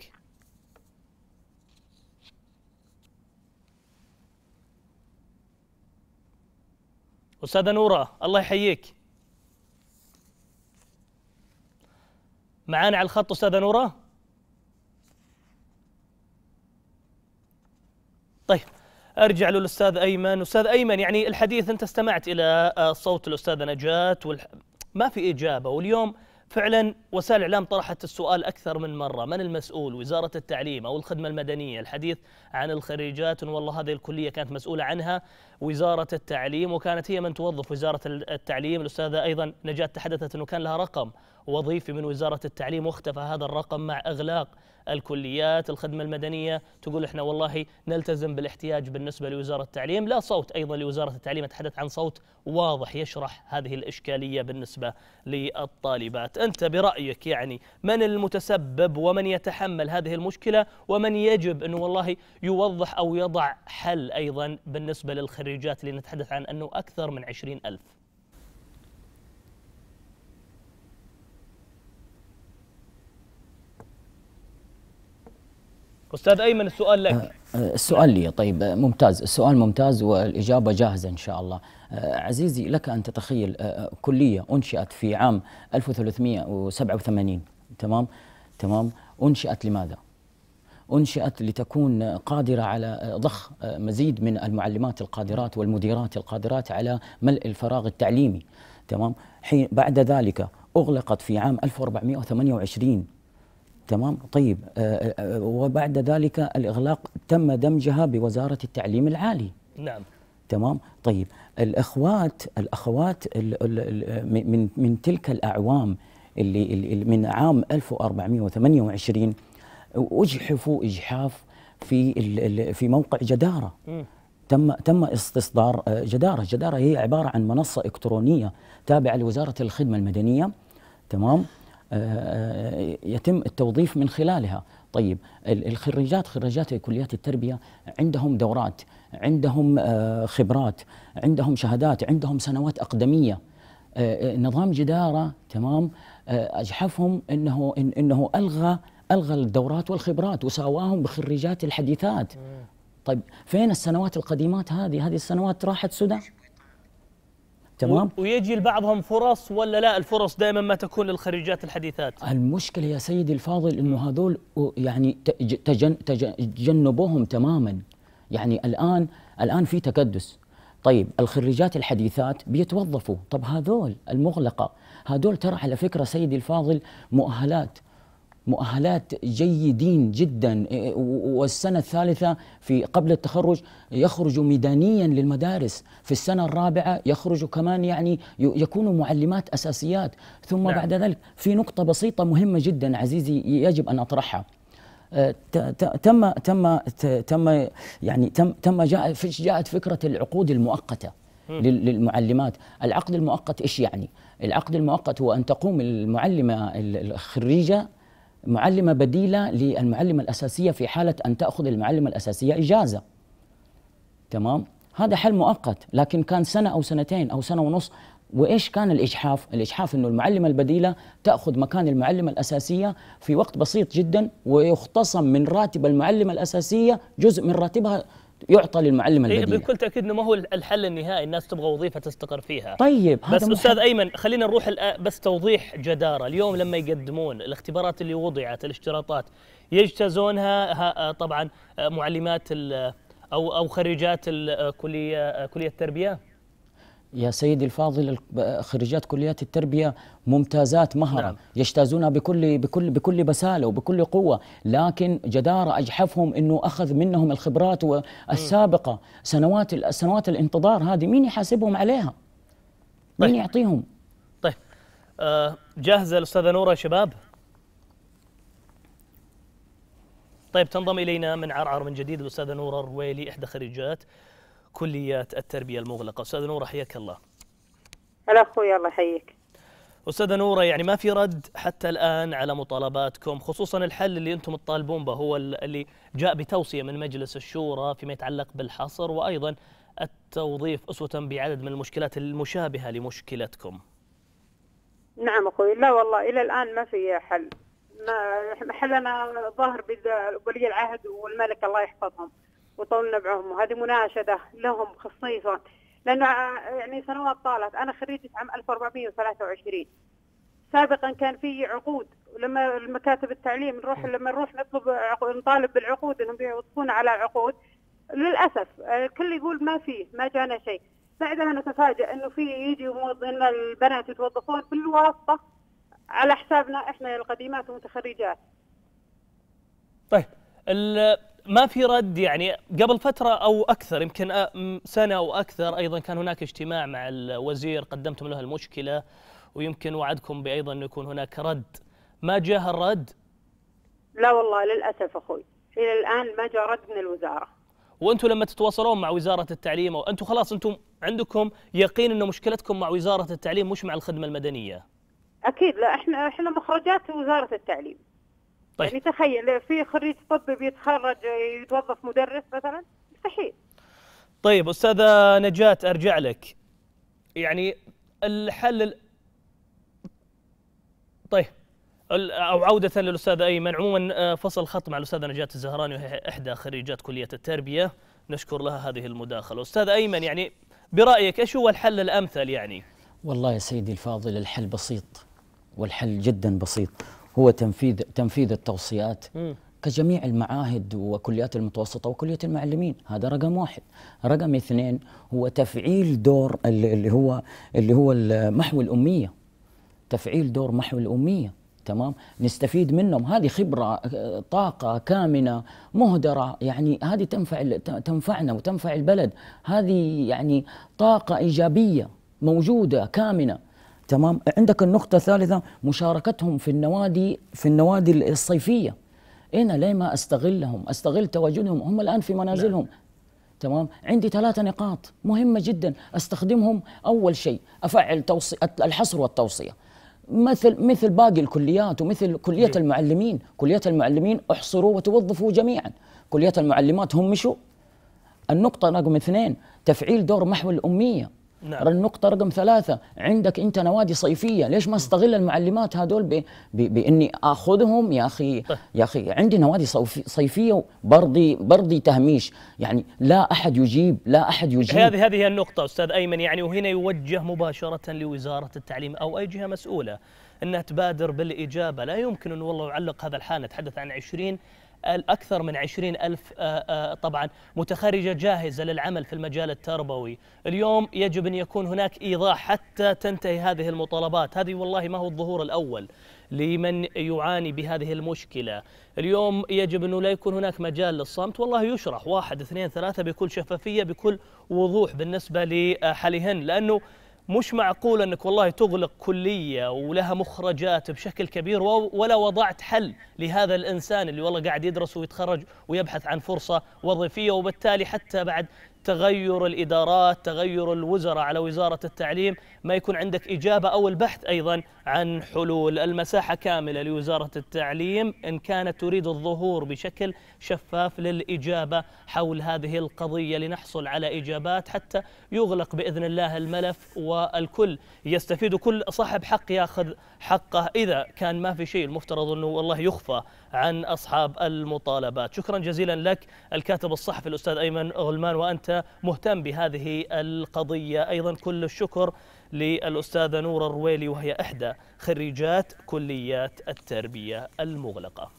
A: أستاذة نورة الله يحييك معانا على الخط أستاذة نورة طيب ارجع للاستاذ ايمن استاذ ايمن يعني الحديث انت استمعت الى آه، صوت الاستاذه نجاه والح... ما في اجابه واليوم فعلا وسائل الاعلام طرحت السؤال اكثر من مره من المسؤول وزاره التعليم او الخدمه المدنيه الحديث عن الخريجات والله هذه الكليه كانت مسؤوله عنها وزارة التعليم وكانت هي من توظف وزارة التعليم الأستاذة أيضا نجاة تحدثت أنه كان لها رقم وظيفي من وزارة التعليم واختفى هذا الرقم مع إغلاق الكليات الخدمة المدنية تقول إحنا والله نلتزم بالاحتياج بالنسبة لوزارة التعليم لا صوت أيضا لوزارة التعليم أتحدث عن صوت واضح يشرح هذه الإشكالية بالنسبة للطالبات أنت برأيك يعني من المتسبب ومن يتحمل هذه المشكلة ومن يجب أنه والله يوضح أو يضع حل أيضا بالنسبة للخدمة الخريجات اللي نتحدث عن أنه أكثر من عشرين ألف أستاذ أيمن السؤال لك آه،
E: آه، السؤال لي طيب آه، ممتاز السؤال ممتاز والإجابة جاهزة إن شاء الله عزيزي لك أن تتخيل كلية أنشئت في عام 1387 تمام تمام أنشئت لماذا أنشئت لتكون قادرة على ضخ مزيد من المعلمات القادرات والمديرات القادرات على ملء الفراغ التعليمي تمام حين بعد ذلك أغلقت في عام 1428 تمام طيب آه، آه، آه، وبعد ذلك الإغلاق تم دمجها بوزارة التعليم العالي نعم تمام طيب الاخوات الاخوات من من تلك الاعوام اللي من عام 1428 اجحفوا اجحاف في في موقع جداره تم تم استصدار آه، جداره، جداره هي عباره عن منصه الكترونيه تابعه لوزاره الخدمه المدنيه تمام؟ آه، آه، يتم التوظيف من خلالها طيب الخريجات خريجات كليات التربيه عندهم دورات عندهم خبرات عندهم شهادات عندهم سنوات اقدميه نظام جداره تمام اجحفهم انه انه الغى الغى الدورات والخبرات وساواهم بخريجات الحديثات طيب فين السنوات القديمات هذه هذه السنوات راحت سدى تمام
A: ويجي لبعضهم فرص ولا لا الفرص دائما ما تكون للخريجات الحديثات
E: المشكله يا سيدي الفاضل انه هذول يعني تجن تجنبوهم تماما يعني الان الان في تكدس طيب الخريجات الحديثات بيتوظفوا طب هذول المغلقه هذول ترى على فكره سيدي الفاضل مؤهلات مؤهلات جيدين جدا إيه، إيه، والسنة الثالثة في قبل التخرج يخرجوا ميدانيا للمدارس في السنة الرابعة يخرجوا كمان يعني يكونوا معلمات أساسيات ثم نعم. بعد ذلك في نقطة بسيطة مهمة جدا عزيزي يجب أن أطرحها آه، تم تم تم يعني تم تم جاء جاءت فكره العقود المؤقته للمعلمات العقد المؤقت ايش يعني العقد المؤقت هو ان تقوم المعلمه الخريجه معلمة بديلة للمعلمة الأساسية في حالة أن تأخذ المعلمة الأساسية إجازة تمام هذا حل مؤقت لكن كان سنة أو سنتين أو سنة ونص وايش كان الاجحاف؟ الاجحاف انه المعلمه البديله تاخذ مكان المعلمه الاساسيه في وقت بسيط جدا ويختصم من راتب المعلمه الاساسيه جزء من راتبها يعطى للمعلم إيه، البديل
A: بكل تاكيد انه ما هو الحل النهائي الناس تبغى وظيفه تستقر فيها طيب هذا بس محل. استاذ ايمن خلينا نروح بس توضيح جداره اليوم لما يقدمون الاختبارات اللي وضعت الاشتراطات يجتازونها آه، طبعا آه، معلمات آه، او او خريجات الكليه كليه التربيه
E: يا سيدي الفاضل خريجات كليات التربية ممتازات مهرة نعم. يجتازونها بكل بكل بكل بسالة وبكل قوة لكن جدارة أجحفهم أنه أخذ منهم الخبرات السابقة سنوات سنوات الانتظار هذه مين يحاسبهم عليها؟ مين طيب. يعطيهم؟
A: طيب آه جاهزة الأستاذة نورة شباب؟ طيب تنضم إلينا من عرعر من جديد الأستاذة نورة الرويلي إحدى خريجات كليات التربية المغلقة أستاذ نورة حياك الله
G: هلا أخوي الله يحييك
A: أستاذة نورة يعني ما في رد حتى الآن على مطالباتكم خصوصا الحل اللي أنتم تطالبون به هو اللي جاء بتوصية من مجلس الشورى فيما يتعلق بالحصر وأيضا التوظيف أسوة بعدد من المشكلات المشابهة لمشكلتكم
G: نعم أخوي لا والله إلى الآن ما في حل ما حلنا ظاهر بولي العهد والملك الله يحفظهم وطولنا نبعهم وهذه مناشده لهم خصيصا لانه يعني سنوات طالت انا خريجه عام 1423 سابقا كان في عقود لما المكاتب التعليم نروح لما نروح نطلب نطالب بالعقود انهم بيوقفون على عقود للاسف الكل يقول ما في ما جانا شيء بعدها نتفاجئ انه في يجي ان البنات يتوظفون بالواسطه على حسابنا احنا القديمات والمتخرجات.
A: طيب ما في رد يعني قبل فترة أو أكثر يمكن آه، سنة أو أكثر أيضا كان هناك اجتماع مع الوزير قدمتم له المشكلة ويمكن وعدكم بأيضا أن يكون هناك رد ما جاء الرد؟
G: لا والله للأسف أخوي إلى الآن ما جاء رد من الوزارة
A: وانتم لما تتواصلون مع وزاره التعليم وانتم خلاص انتم عندكم يقين انه مشكلتكم مع وزاره التعليم مش مع الخدمه المدنيه
G: اكيد لا احنا احنا مخرجات وزاره التعليم طيب. يعني تخيل في خريج طب بيتخرج يتوظف مدرس مثلا مستحيل
A: طيب استاذه نجاه ارجع لك يعني الحل طيب او عوده للاستاذ ايمن عموما آه، فصل خط مع الاستاذه نجاه الزهراني وهي احدى خريجات كليه التربيه نشكر لها هذه المداخله استاذ ايمن يعني برايك ايش هو الحل الامثل يعني
E: والله يا سيدي الفاضل الحل بسيط والحل جدا بسيط هو تنفيذ تنفيذ التوصيات م. كجميع المعاهد وكليات المتوسطة وكلية المعلمين هذا رقم واحد رقم اثنين هو تفعيل دور اللي هو اللي هو محو الأمية تفعيل دور محو الأمية تمام نستفيد منهم هذه خبرة طاقة كامنة مهدرة يعني هذه تنفع تنفعنا وتنفع البلد هذه يعني طاقة إيجابية موجودة كامنة تمام عندك النقطة الثالثة مشاركتهم في النوادي في النوادي الصيفية أنا ليه ما أستغلهم أستغل تواجدهم هم الآن في منازلهم لا. تمام عندي ثلاثة نقاط مهمة جدا أستخدمهم أول شيء أفعل توصي... الحصر والتوصية مثل مثل باقي الكليات ومثل كلية إيه. المعلمين كلية المعلمين احصروا وتوظفوا جميعا كلية المعلمات هم مشوا النقطة رقم اثنين تفعيل دور محو الأمية نعم. النقطة رقم ثلاثة عندك أنت نوادي صيفية ليش ما استغل المعلمات هذول ب... ب... بإني أخذهم يا أخي طيب. يا أخي عندي نوادي صيفية برضي برضي تهميش يعني لا أحد يجيب لا أحد يجيب هذه
A: هذه النقطة أستاذ أيمن يعني وهنا يوجه مباشرة لوزارة التعليم أو أي جهة مسؤولة أنها تبادر بالإجابة لا يمكن أن والله يعلق هذا الحال نتحدث عن 20 أكثر من عشرين ألف آه، آه، طبعا متخرجة جاهزة للعمل في المجال التربوي اليوم يجب أن يكون هناك إيضاح حتى تنتهي هذه المطالبات هذه والله ما هو الظهور الأول لمن يعاني بهذه المشكلة اليوم يجب أنه لا يكون هناك مجال للصمت والله يشرح واحد اثنين ثلاثة بكل شفافية بكل وضوح بالنسبة لحالهن لأنه مش معقول انك والله تغلق كليه ولها مخرجات بشكل كبير ولا وضعت حل لهذا الانسان اللي والله قاعد يدرس ويتخرج ويبحث عن فرصه وظيفيه وبالتالي حتى بعد تغير الادارات، تغير الوزراء على وزاره التعليم، ما يكون عندك اجابه او البحث ايضا عن حلول المساحة كاملة لوزارة التعليم إن كانت تريد الظهور بشكل شفاف للإجابة حول هذه القضية لنحصل على إجابات حتى يغلق بإذن الله الملف والكل يستفيد كل صاحب حق ياخذ حقه إذا كان ما في شيء المفترض أنه والله يخفى عن أصحاب المطالبات شكرا جزيلا لك الكاتب الصحفي الأستاذ أيمن غلمان وأنت مهتم بهذه القضية أيضا كل الشكر للأستاذة نورة الرويلي وهي إحدى خريجات كليات التربية المغلقة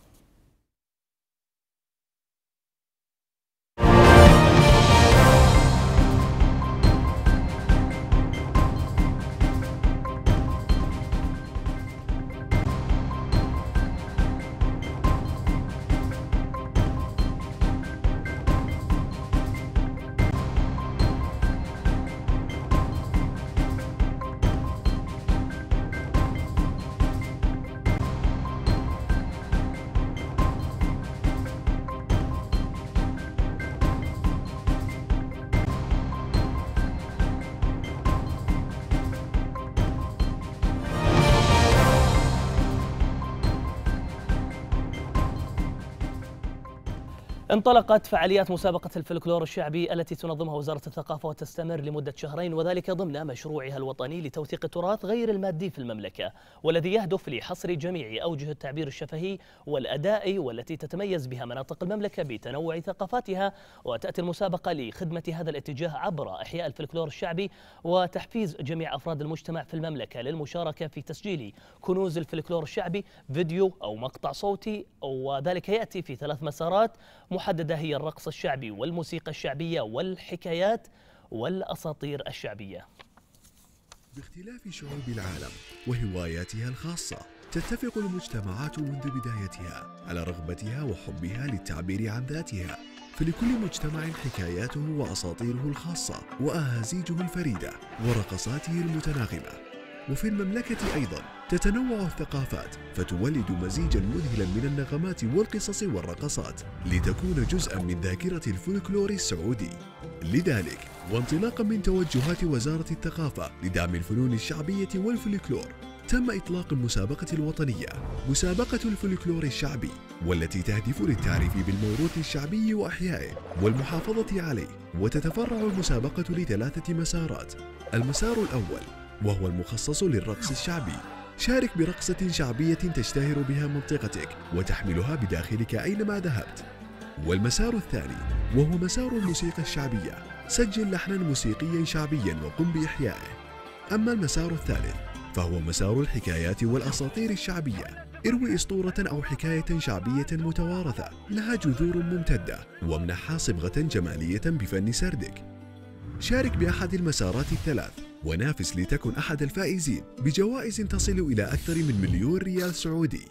A: انطلقت فعاليات مسابقة الفلكلور الشعبي التي تنظمها وزارة الثقافة وتستمر لمدة شهرين وذلك ضمن مشروعها الوطني لتوثيق التراث غير المادي في المملكة والذي يهدف لحصر جميع أوجه التعبير الشفهي والأدائي والتي تتميز بها مناطق المملكة بتنوع ثقافاتها وتأتي المسابقة لخدمة هذا الاتجاه عبر إحياء الفلكلور الشعبي وتحفيز جميع أفراد المجتمع في المملكة للمشاركة في تسجيل كنوز الفلكلور الشعبي فيديو أو مقطع صوتي وذلك يأتي في ثلاث مسارات محددة هي الرقص الشعبي والموسيقى الشعبية والحكايات والأساطير الشعبية
D: باختلاف شعوب العالم وهواياتها الخاصة تتفق المجتمعات منذ بدايتها على رغبتها وحبها للتعبير عن ذاتها فلكل مجتمع حكاياته وأساطيره الخاصة وأهازيجه الفريدة ورقصاته المتناغمة وفي المملكة أيضا تتنوع الثقافات فتولد مزيجا مذهلا من النغمات والقصص والرقصات لتكون جزءا من ذاكرة الفولكلور السعودي لذلك وانطلاقا من توجهات وزارة الثقافة لدعم الفنون الشعبية والفولكلور تم إطلاق المسابقة الوطنية مسابقة الفولكلور الشعبي والتي تهدف للتعريف بالموروث الشعبي وأحيائه والمحافظة عليه وتتفرع المسابقة لثلاثة مسارات المسار الأول وهو المخصص للرقص الشعبي شارك برقصة شعبية تشتهر بها منطقتك وتحملها بداخلك أينما ذهبت والمسار الثاني وهو مسار الموسيقى الشعبية سجل لحنا موسيقيا شعبيا وقم بإحيائه أما المسار الثالث فهو مسار الحكايات والأساطير الشعبية اروي اسطورة او حكاية شعبية متوارثة لها جذور ممتدة وامنحها صبغة جمالية بفن سردك. شارك باحد المسارات الثلاث ونافس لتكن أحد الفائزين بجوائز تصل إلى أكثر من مليون ريال سعودي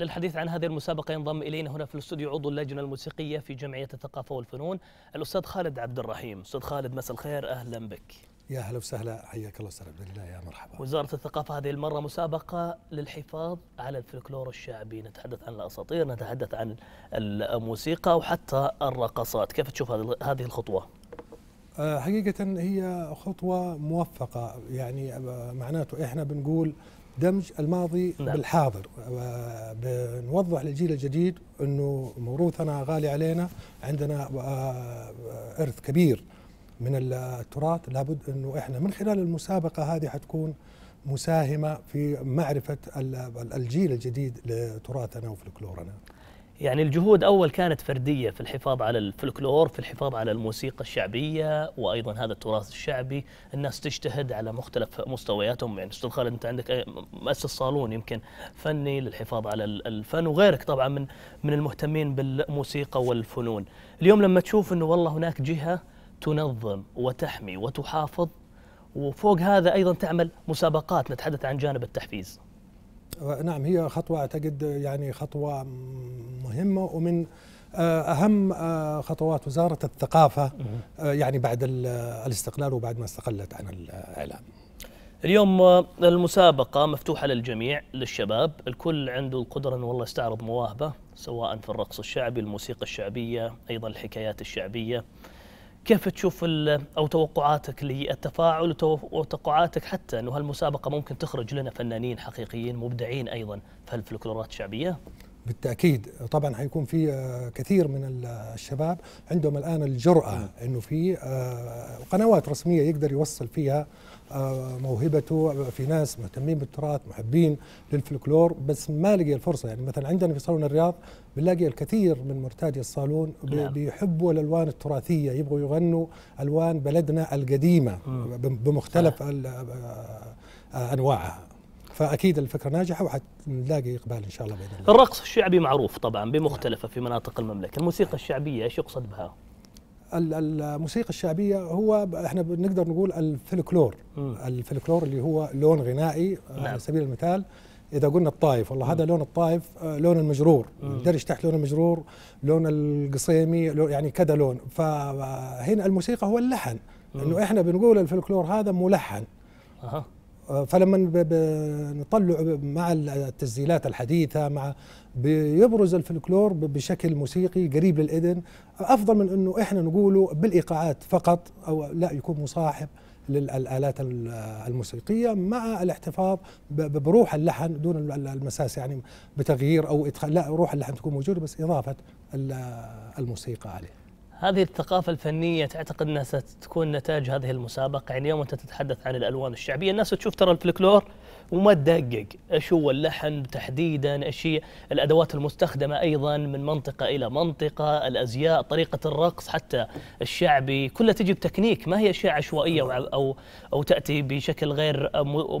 A: للحديث عن هذه المسابقة ينضم إلينا هنا في الاستوديو عضو اللجنة الموسيقية في جمعية الثقافة والفنون الأستاذ خالد عبد الرحيم أستاذ خالد مساء الخير أهلا بك
H: يا اهلا وسهلا حياك الله استاذ عبد الله يا
A: مرحبا. وزاره الثقافه هذه المره مسابقه للحفاظ على الفلكلور الشعبي، نتحدث عن الاساطير، نتحدث عن الموسيقى وحتى الرقصات، كيف تشوف هذه الخطوه؟
H: آه، حقيقة هي خطوة موفقة يعني آه، معناته احنا بنقول دمج الماضي نعم. بالحاضر آه، بنوضح للجيل الجديد انه موروثنا غالي علينا عندنا ارث كبير من التراث لابد انه احنا من خلال المسابقه هذه حتكون مساهمه في معرفه الجيل الجديد لتراثنا وفلكلورنا.
A: يعني الجهود اول كانت فرديه في الحفاظ على الفلكلور، في الحفاظ على الموسيقى الشعبيه وايضا هذا التراث الشعبي، الناس تجتهد على مختلف مستوياتهم، يعني استاذ خالد انت عندك مؤسس صالون يمكن فني للحفاظ على الفن وغيرك طبعا من من المهتمين بالموسيقى والفنون. اليوم لما تشوف انه والله هناك جهه تنظم وتحمي وتحافظ وفوق هذا ايضا تعمل مسابقات نتحدث عن جانب التحفيز.
H: آه، نعم هي خطوه اعتقد يعني خطوه مهمه ومن آه، اهم آه، خطوات وزاره الثقافه يعني بعد الاستقلال وبعد ما استقلت عن
A: الاعلام. اليوم المسابقة مفتوحة للجميع للشباب الكل عنده القدرة أنه والله يستعرض مواهبه سواء في الرقص الشعبي الموسيقى الشعبية أيضا الحكايات الشعبية كيف تشوف او توقعاتك للتفاعل وتوقعاتك حتى انه هالمسابقه ممكن تخرج لنا فنانين حقيقيين مبدعين ايضا في الفلكلورات الشعبيه؟
H: بالتاكيد طبعا حيكون في آه، كثير من الشباب عندهم الان الجراه نعم. انه في آه، قنوات رسميه يقدر يوصل فيها موهبته في ناس مهتمين بالتراث محبين للفلكلور بس ما لقي الفرصه يعني مثلا عندنا في صالون الرياض بنلاقي الكثير من مرتادي الصالون نعم. بيحبوا الالوان التراثيه يبغوا يغنوا الوان بلدنا القديمه بمختلف آه، انواعها فاكيد الفكره ناجحه وحتلاقي اقبال ان شاء الله باذن
A: الله. الرقص الشعبي معروف طبعا بمختلفه في مناطق المملكه، الموسيقى الشعبيه ايش يقصد بها؟
H: الموسيقى الشعبيه هو احنا بنقدر نقول الفلكلور الفلكلور اللي هو لون غنائي آه، نعم. على سبيل المثال اذا قلنا الطائف والله هذا لون الطائف آه، لون المجرور الدرج تحت لون المجرور لون القصيمي يعني كذا لون فهنا الموسيقى هو اللحن انه احنا بنقول الفلكلور هذا ملحن فلما نطلع مع التسجيلات الحديثه مع بيبرز الفلكلور بشكل موسيقي قريب للاذن افضل من انه احنا نقوله بالايقاعات فقط او لا يكون مصاحب للآلات الموسيقية مع الاحتفاظ بروح اللحن دون المساس يعني بتغيير أو إدخال لا روح اللحن تكون موجودة بس إضافة الموسيقى عليه
A: هذه الثقافة الفنية تعتقد أنها ستكون نتاج هذه المسابقة يعني يوم أنت تتحدث عن الألوان الشعبية الناس تشوف ترى الفلكلور وما تدقق ايش هو اللحن تحديدا ايش هي الادوات المستخدمه ايضا من منطقه الى منطقه الازياء طريقه الرقص حتى الشعبي كلها تجي بتكنيك ما هي اشياء عشوائيه او او تاتي بشكل غير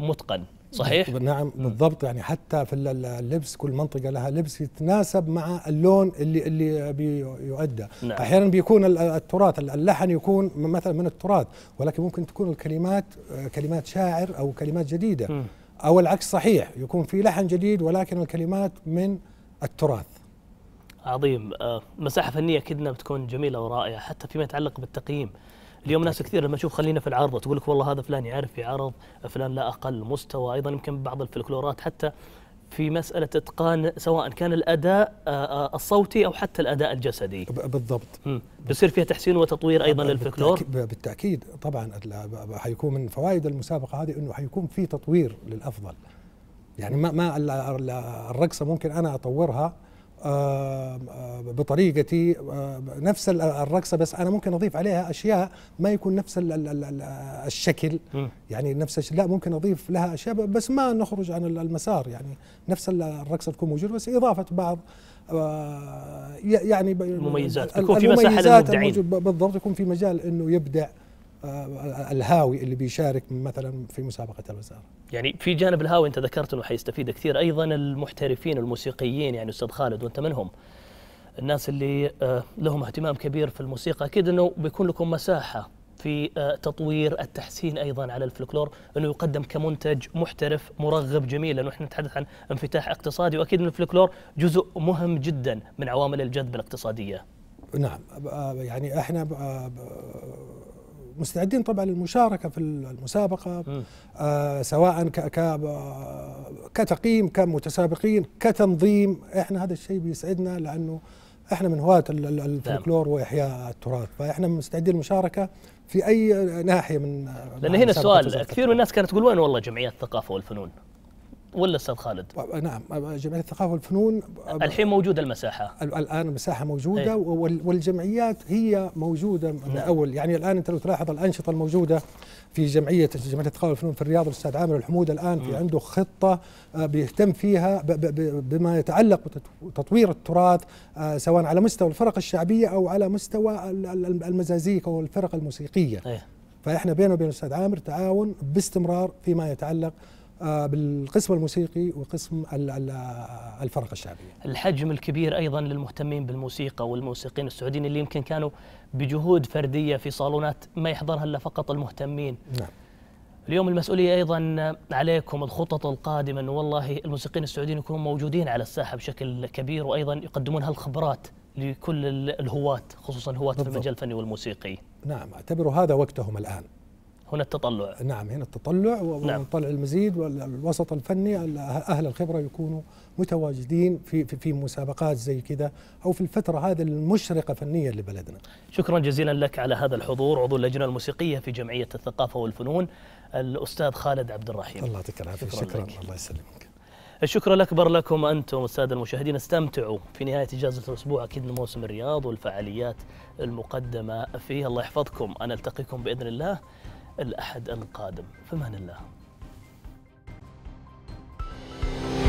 A: متقن صحيح
H: نعم بالضبط يعني حتى في اللبس كل منطقه لها لبس يتناسب مع اللون اللي اللي بيؤدى نعم. احيانا بيكون التراث اللحن يكون مثلا من التراث ولكن ممكن تكون الكلمات آه، كلمات شاعر او كلمات جديده م. أو العكس صحيح يكون في لحن جديد ولكن الكلمات من التراث
A: عظيم آه، مساحة فنية أكيد بتكون جميلة ورائعة حتى فيما يتعلق بالتقييم اليوم ناس كثير لما تشوف خلينا في العرض تقول لك والله هذا فلان يعرف يعرض فلان لا اقل مستوى ايضا يمكن بعض الفلكلورات حتى في مسألة إتقان سواء كان الأداء آه، آه، الصوتي أو حتى الأداء الجسدي بالضبط بصير فيها تحسين وتطوير أيضا للفلكلور
H: بالتأكيد طبعا حيكون من فوائد المسابقة هذه أنه حيكون في تطوير للأفضل يعني ما ما الرقصة ممكن أنا أطورها آه، آه، بطريقتي آه، نفس الرقصه بس انا ممكن اضيف عليها اشياء ما يكون نفس الشكل يعني نفس لا ممكن اضيف لها اشياء بس ما نخرج عن المسار يعني نفس الرقصه تكون موجوده بس اضافه بعض يعني مميزات يكون في مساحه للمبدعين بالضبط يكون في مجال انه يبدع آه، الهاوي اللي بيشارك مثلا في مسابقه الوزاره.
A: يعني في جانب الهاوي انت ذكرت انه حيستفيد كثير ايضا المحترفين الموسيقيين يعني استاذ خالد وانت منهم. الناس اللي آه، لهم اهتمام كبير في الموسيقى اكيد انه بيكون لكم مساحه في آه، تطوير التحسين ايضا على الفلكلور انه يقدم كمنتج محترف مرغب جميل لانه احنا نتحدث عن انفتاح اقتصادي واكيد ان الفلكلور جزء مهم جدا من عوامل الجذب الاقتصاديه.
H: نعم يعني احنا مستعدين طبعا للمشاركه في المسابقه آه سواء ك ك كتقييم كمتسابقين كتنظيم احنا هذا الشيء بيسعدنا لانه احنا من هواة نعم. الفولكلور واحياء التراث فاحنا مستعدين للمشاركه في اي ناحيه من لان هنا السؤال كثير
A: من الناس كانت تقول وين والله جمعيات الثقافه والفنون ولا استاذ خالد؟ نعم جمعيه الثقافه والفنون الحين موجوده المساحه الان
H: المساحه موجوده ايه؟ والجمعيات هي موجوده من نعم. اول يعني الان انت لو تلاحظ الانشطه الموجوده في جمعيه جمعيه الثقافه والفنون في الرياض الاستاذ عامر الحمود الان في نعم. عنده خطه آه، بيهتم فيها بما يتعلق بتطوير التراث آه، سواء على مستوى الفرق الشعبيه او على مستوى المزازيك او الفرق الموسيقيه ايه؟ فاحنا بينه وبين الاستاذ عامر تعاون باستمرار فيما يتعلق آه، بالقسم الموسيقي وقسم الفرق الشعبية
A: الحجم الكبير أيضا للمهتمين بالموسيقى والموسيقين السعوديين اللي يمكن كانوا بجهود فردية في صالونات ما يحضرها إلا فقط المهتمين نعم اليوم المسؤولية أيضا عليكم الخطط القادمة أنه والله الموسيقين السعوديين يكونوا موجودين على الساحة بشكل كبير وأيضا يقدمون هالخبرات لكل الهواة خصوصا هواة في المجال الفني والموسيقي
H: نعم أعتبر هذا وقتهم الآن
A: هنا التطلع نعم هنا التطلع ونطلع
H: نعم. المزيد والوسط الفني اهل الخبره يكونوا متواجدين في في, في مسابقات زي كذا او في الفتره هذه المشرقه فنيا لبلدنا.
A: شكرا جزيلا لك على هذا الحضور عضو اللجنه الموسيقيه في جمعيه الثقافه والفنون الاستاذ خالد عبد الرحيم. الله يعطيك العافيه شكرا, شكرا لك.
H: الله يسلمك.
A: الشكر الأكبر لكم أنتم السادة المشاهدين استمتعوا في نهاية إجازة الأسبوع أكيد من موسم الرياض والفعاليات المقدمة فيه الله يحفظكم أنا ألتقيكم بإذن الله الأحد القادم فمان الله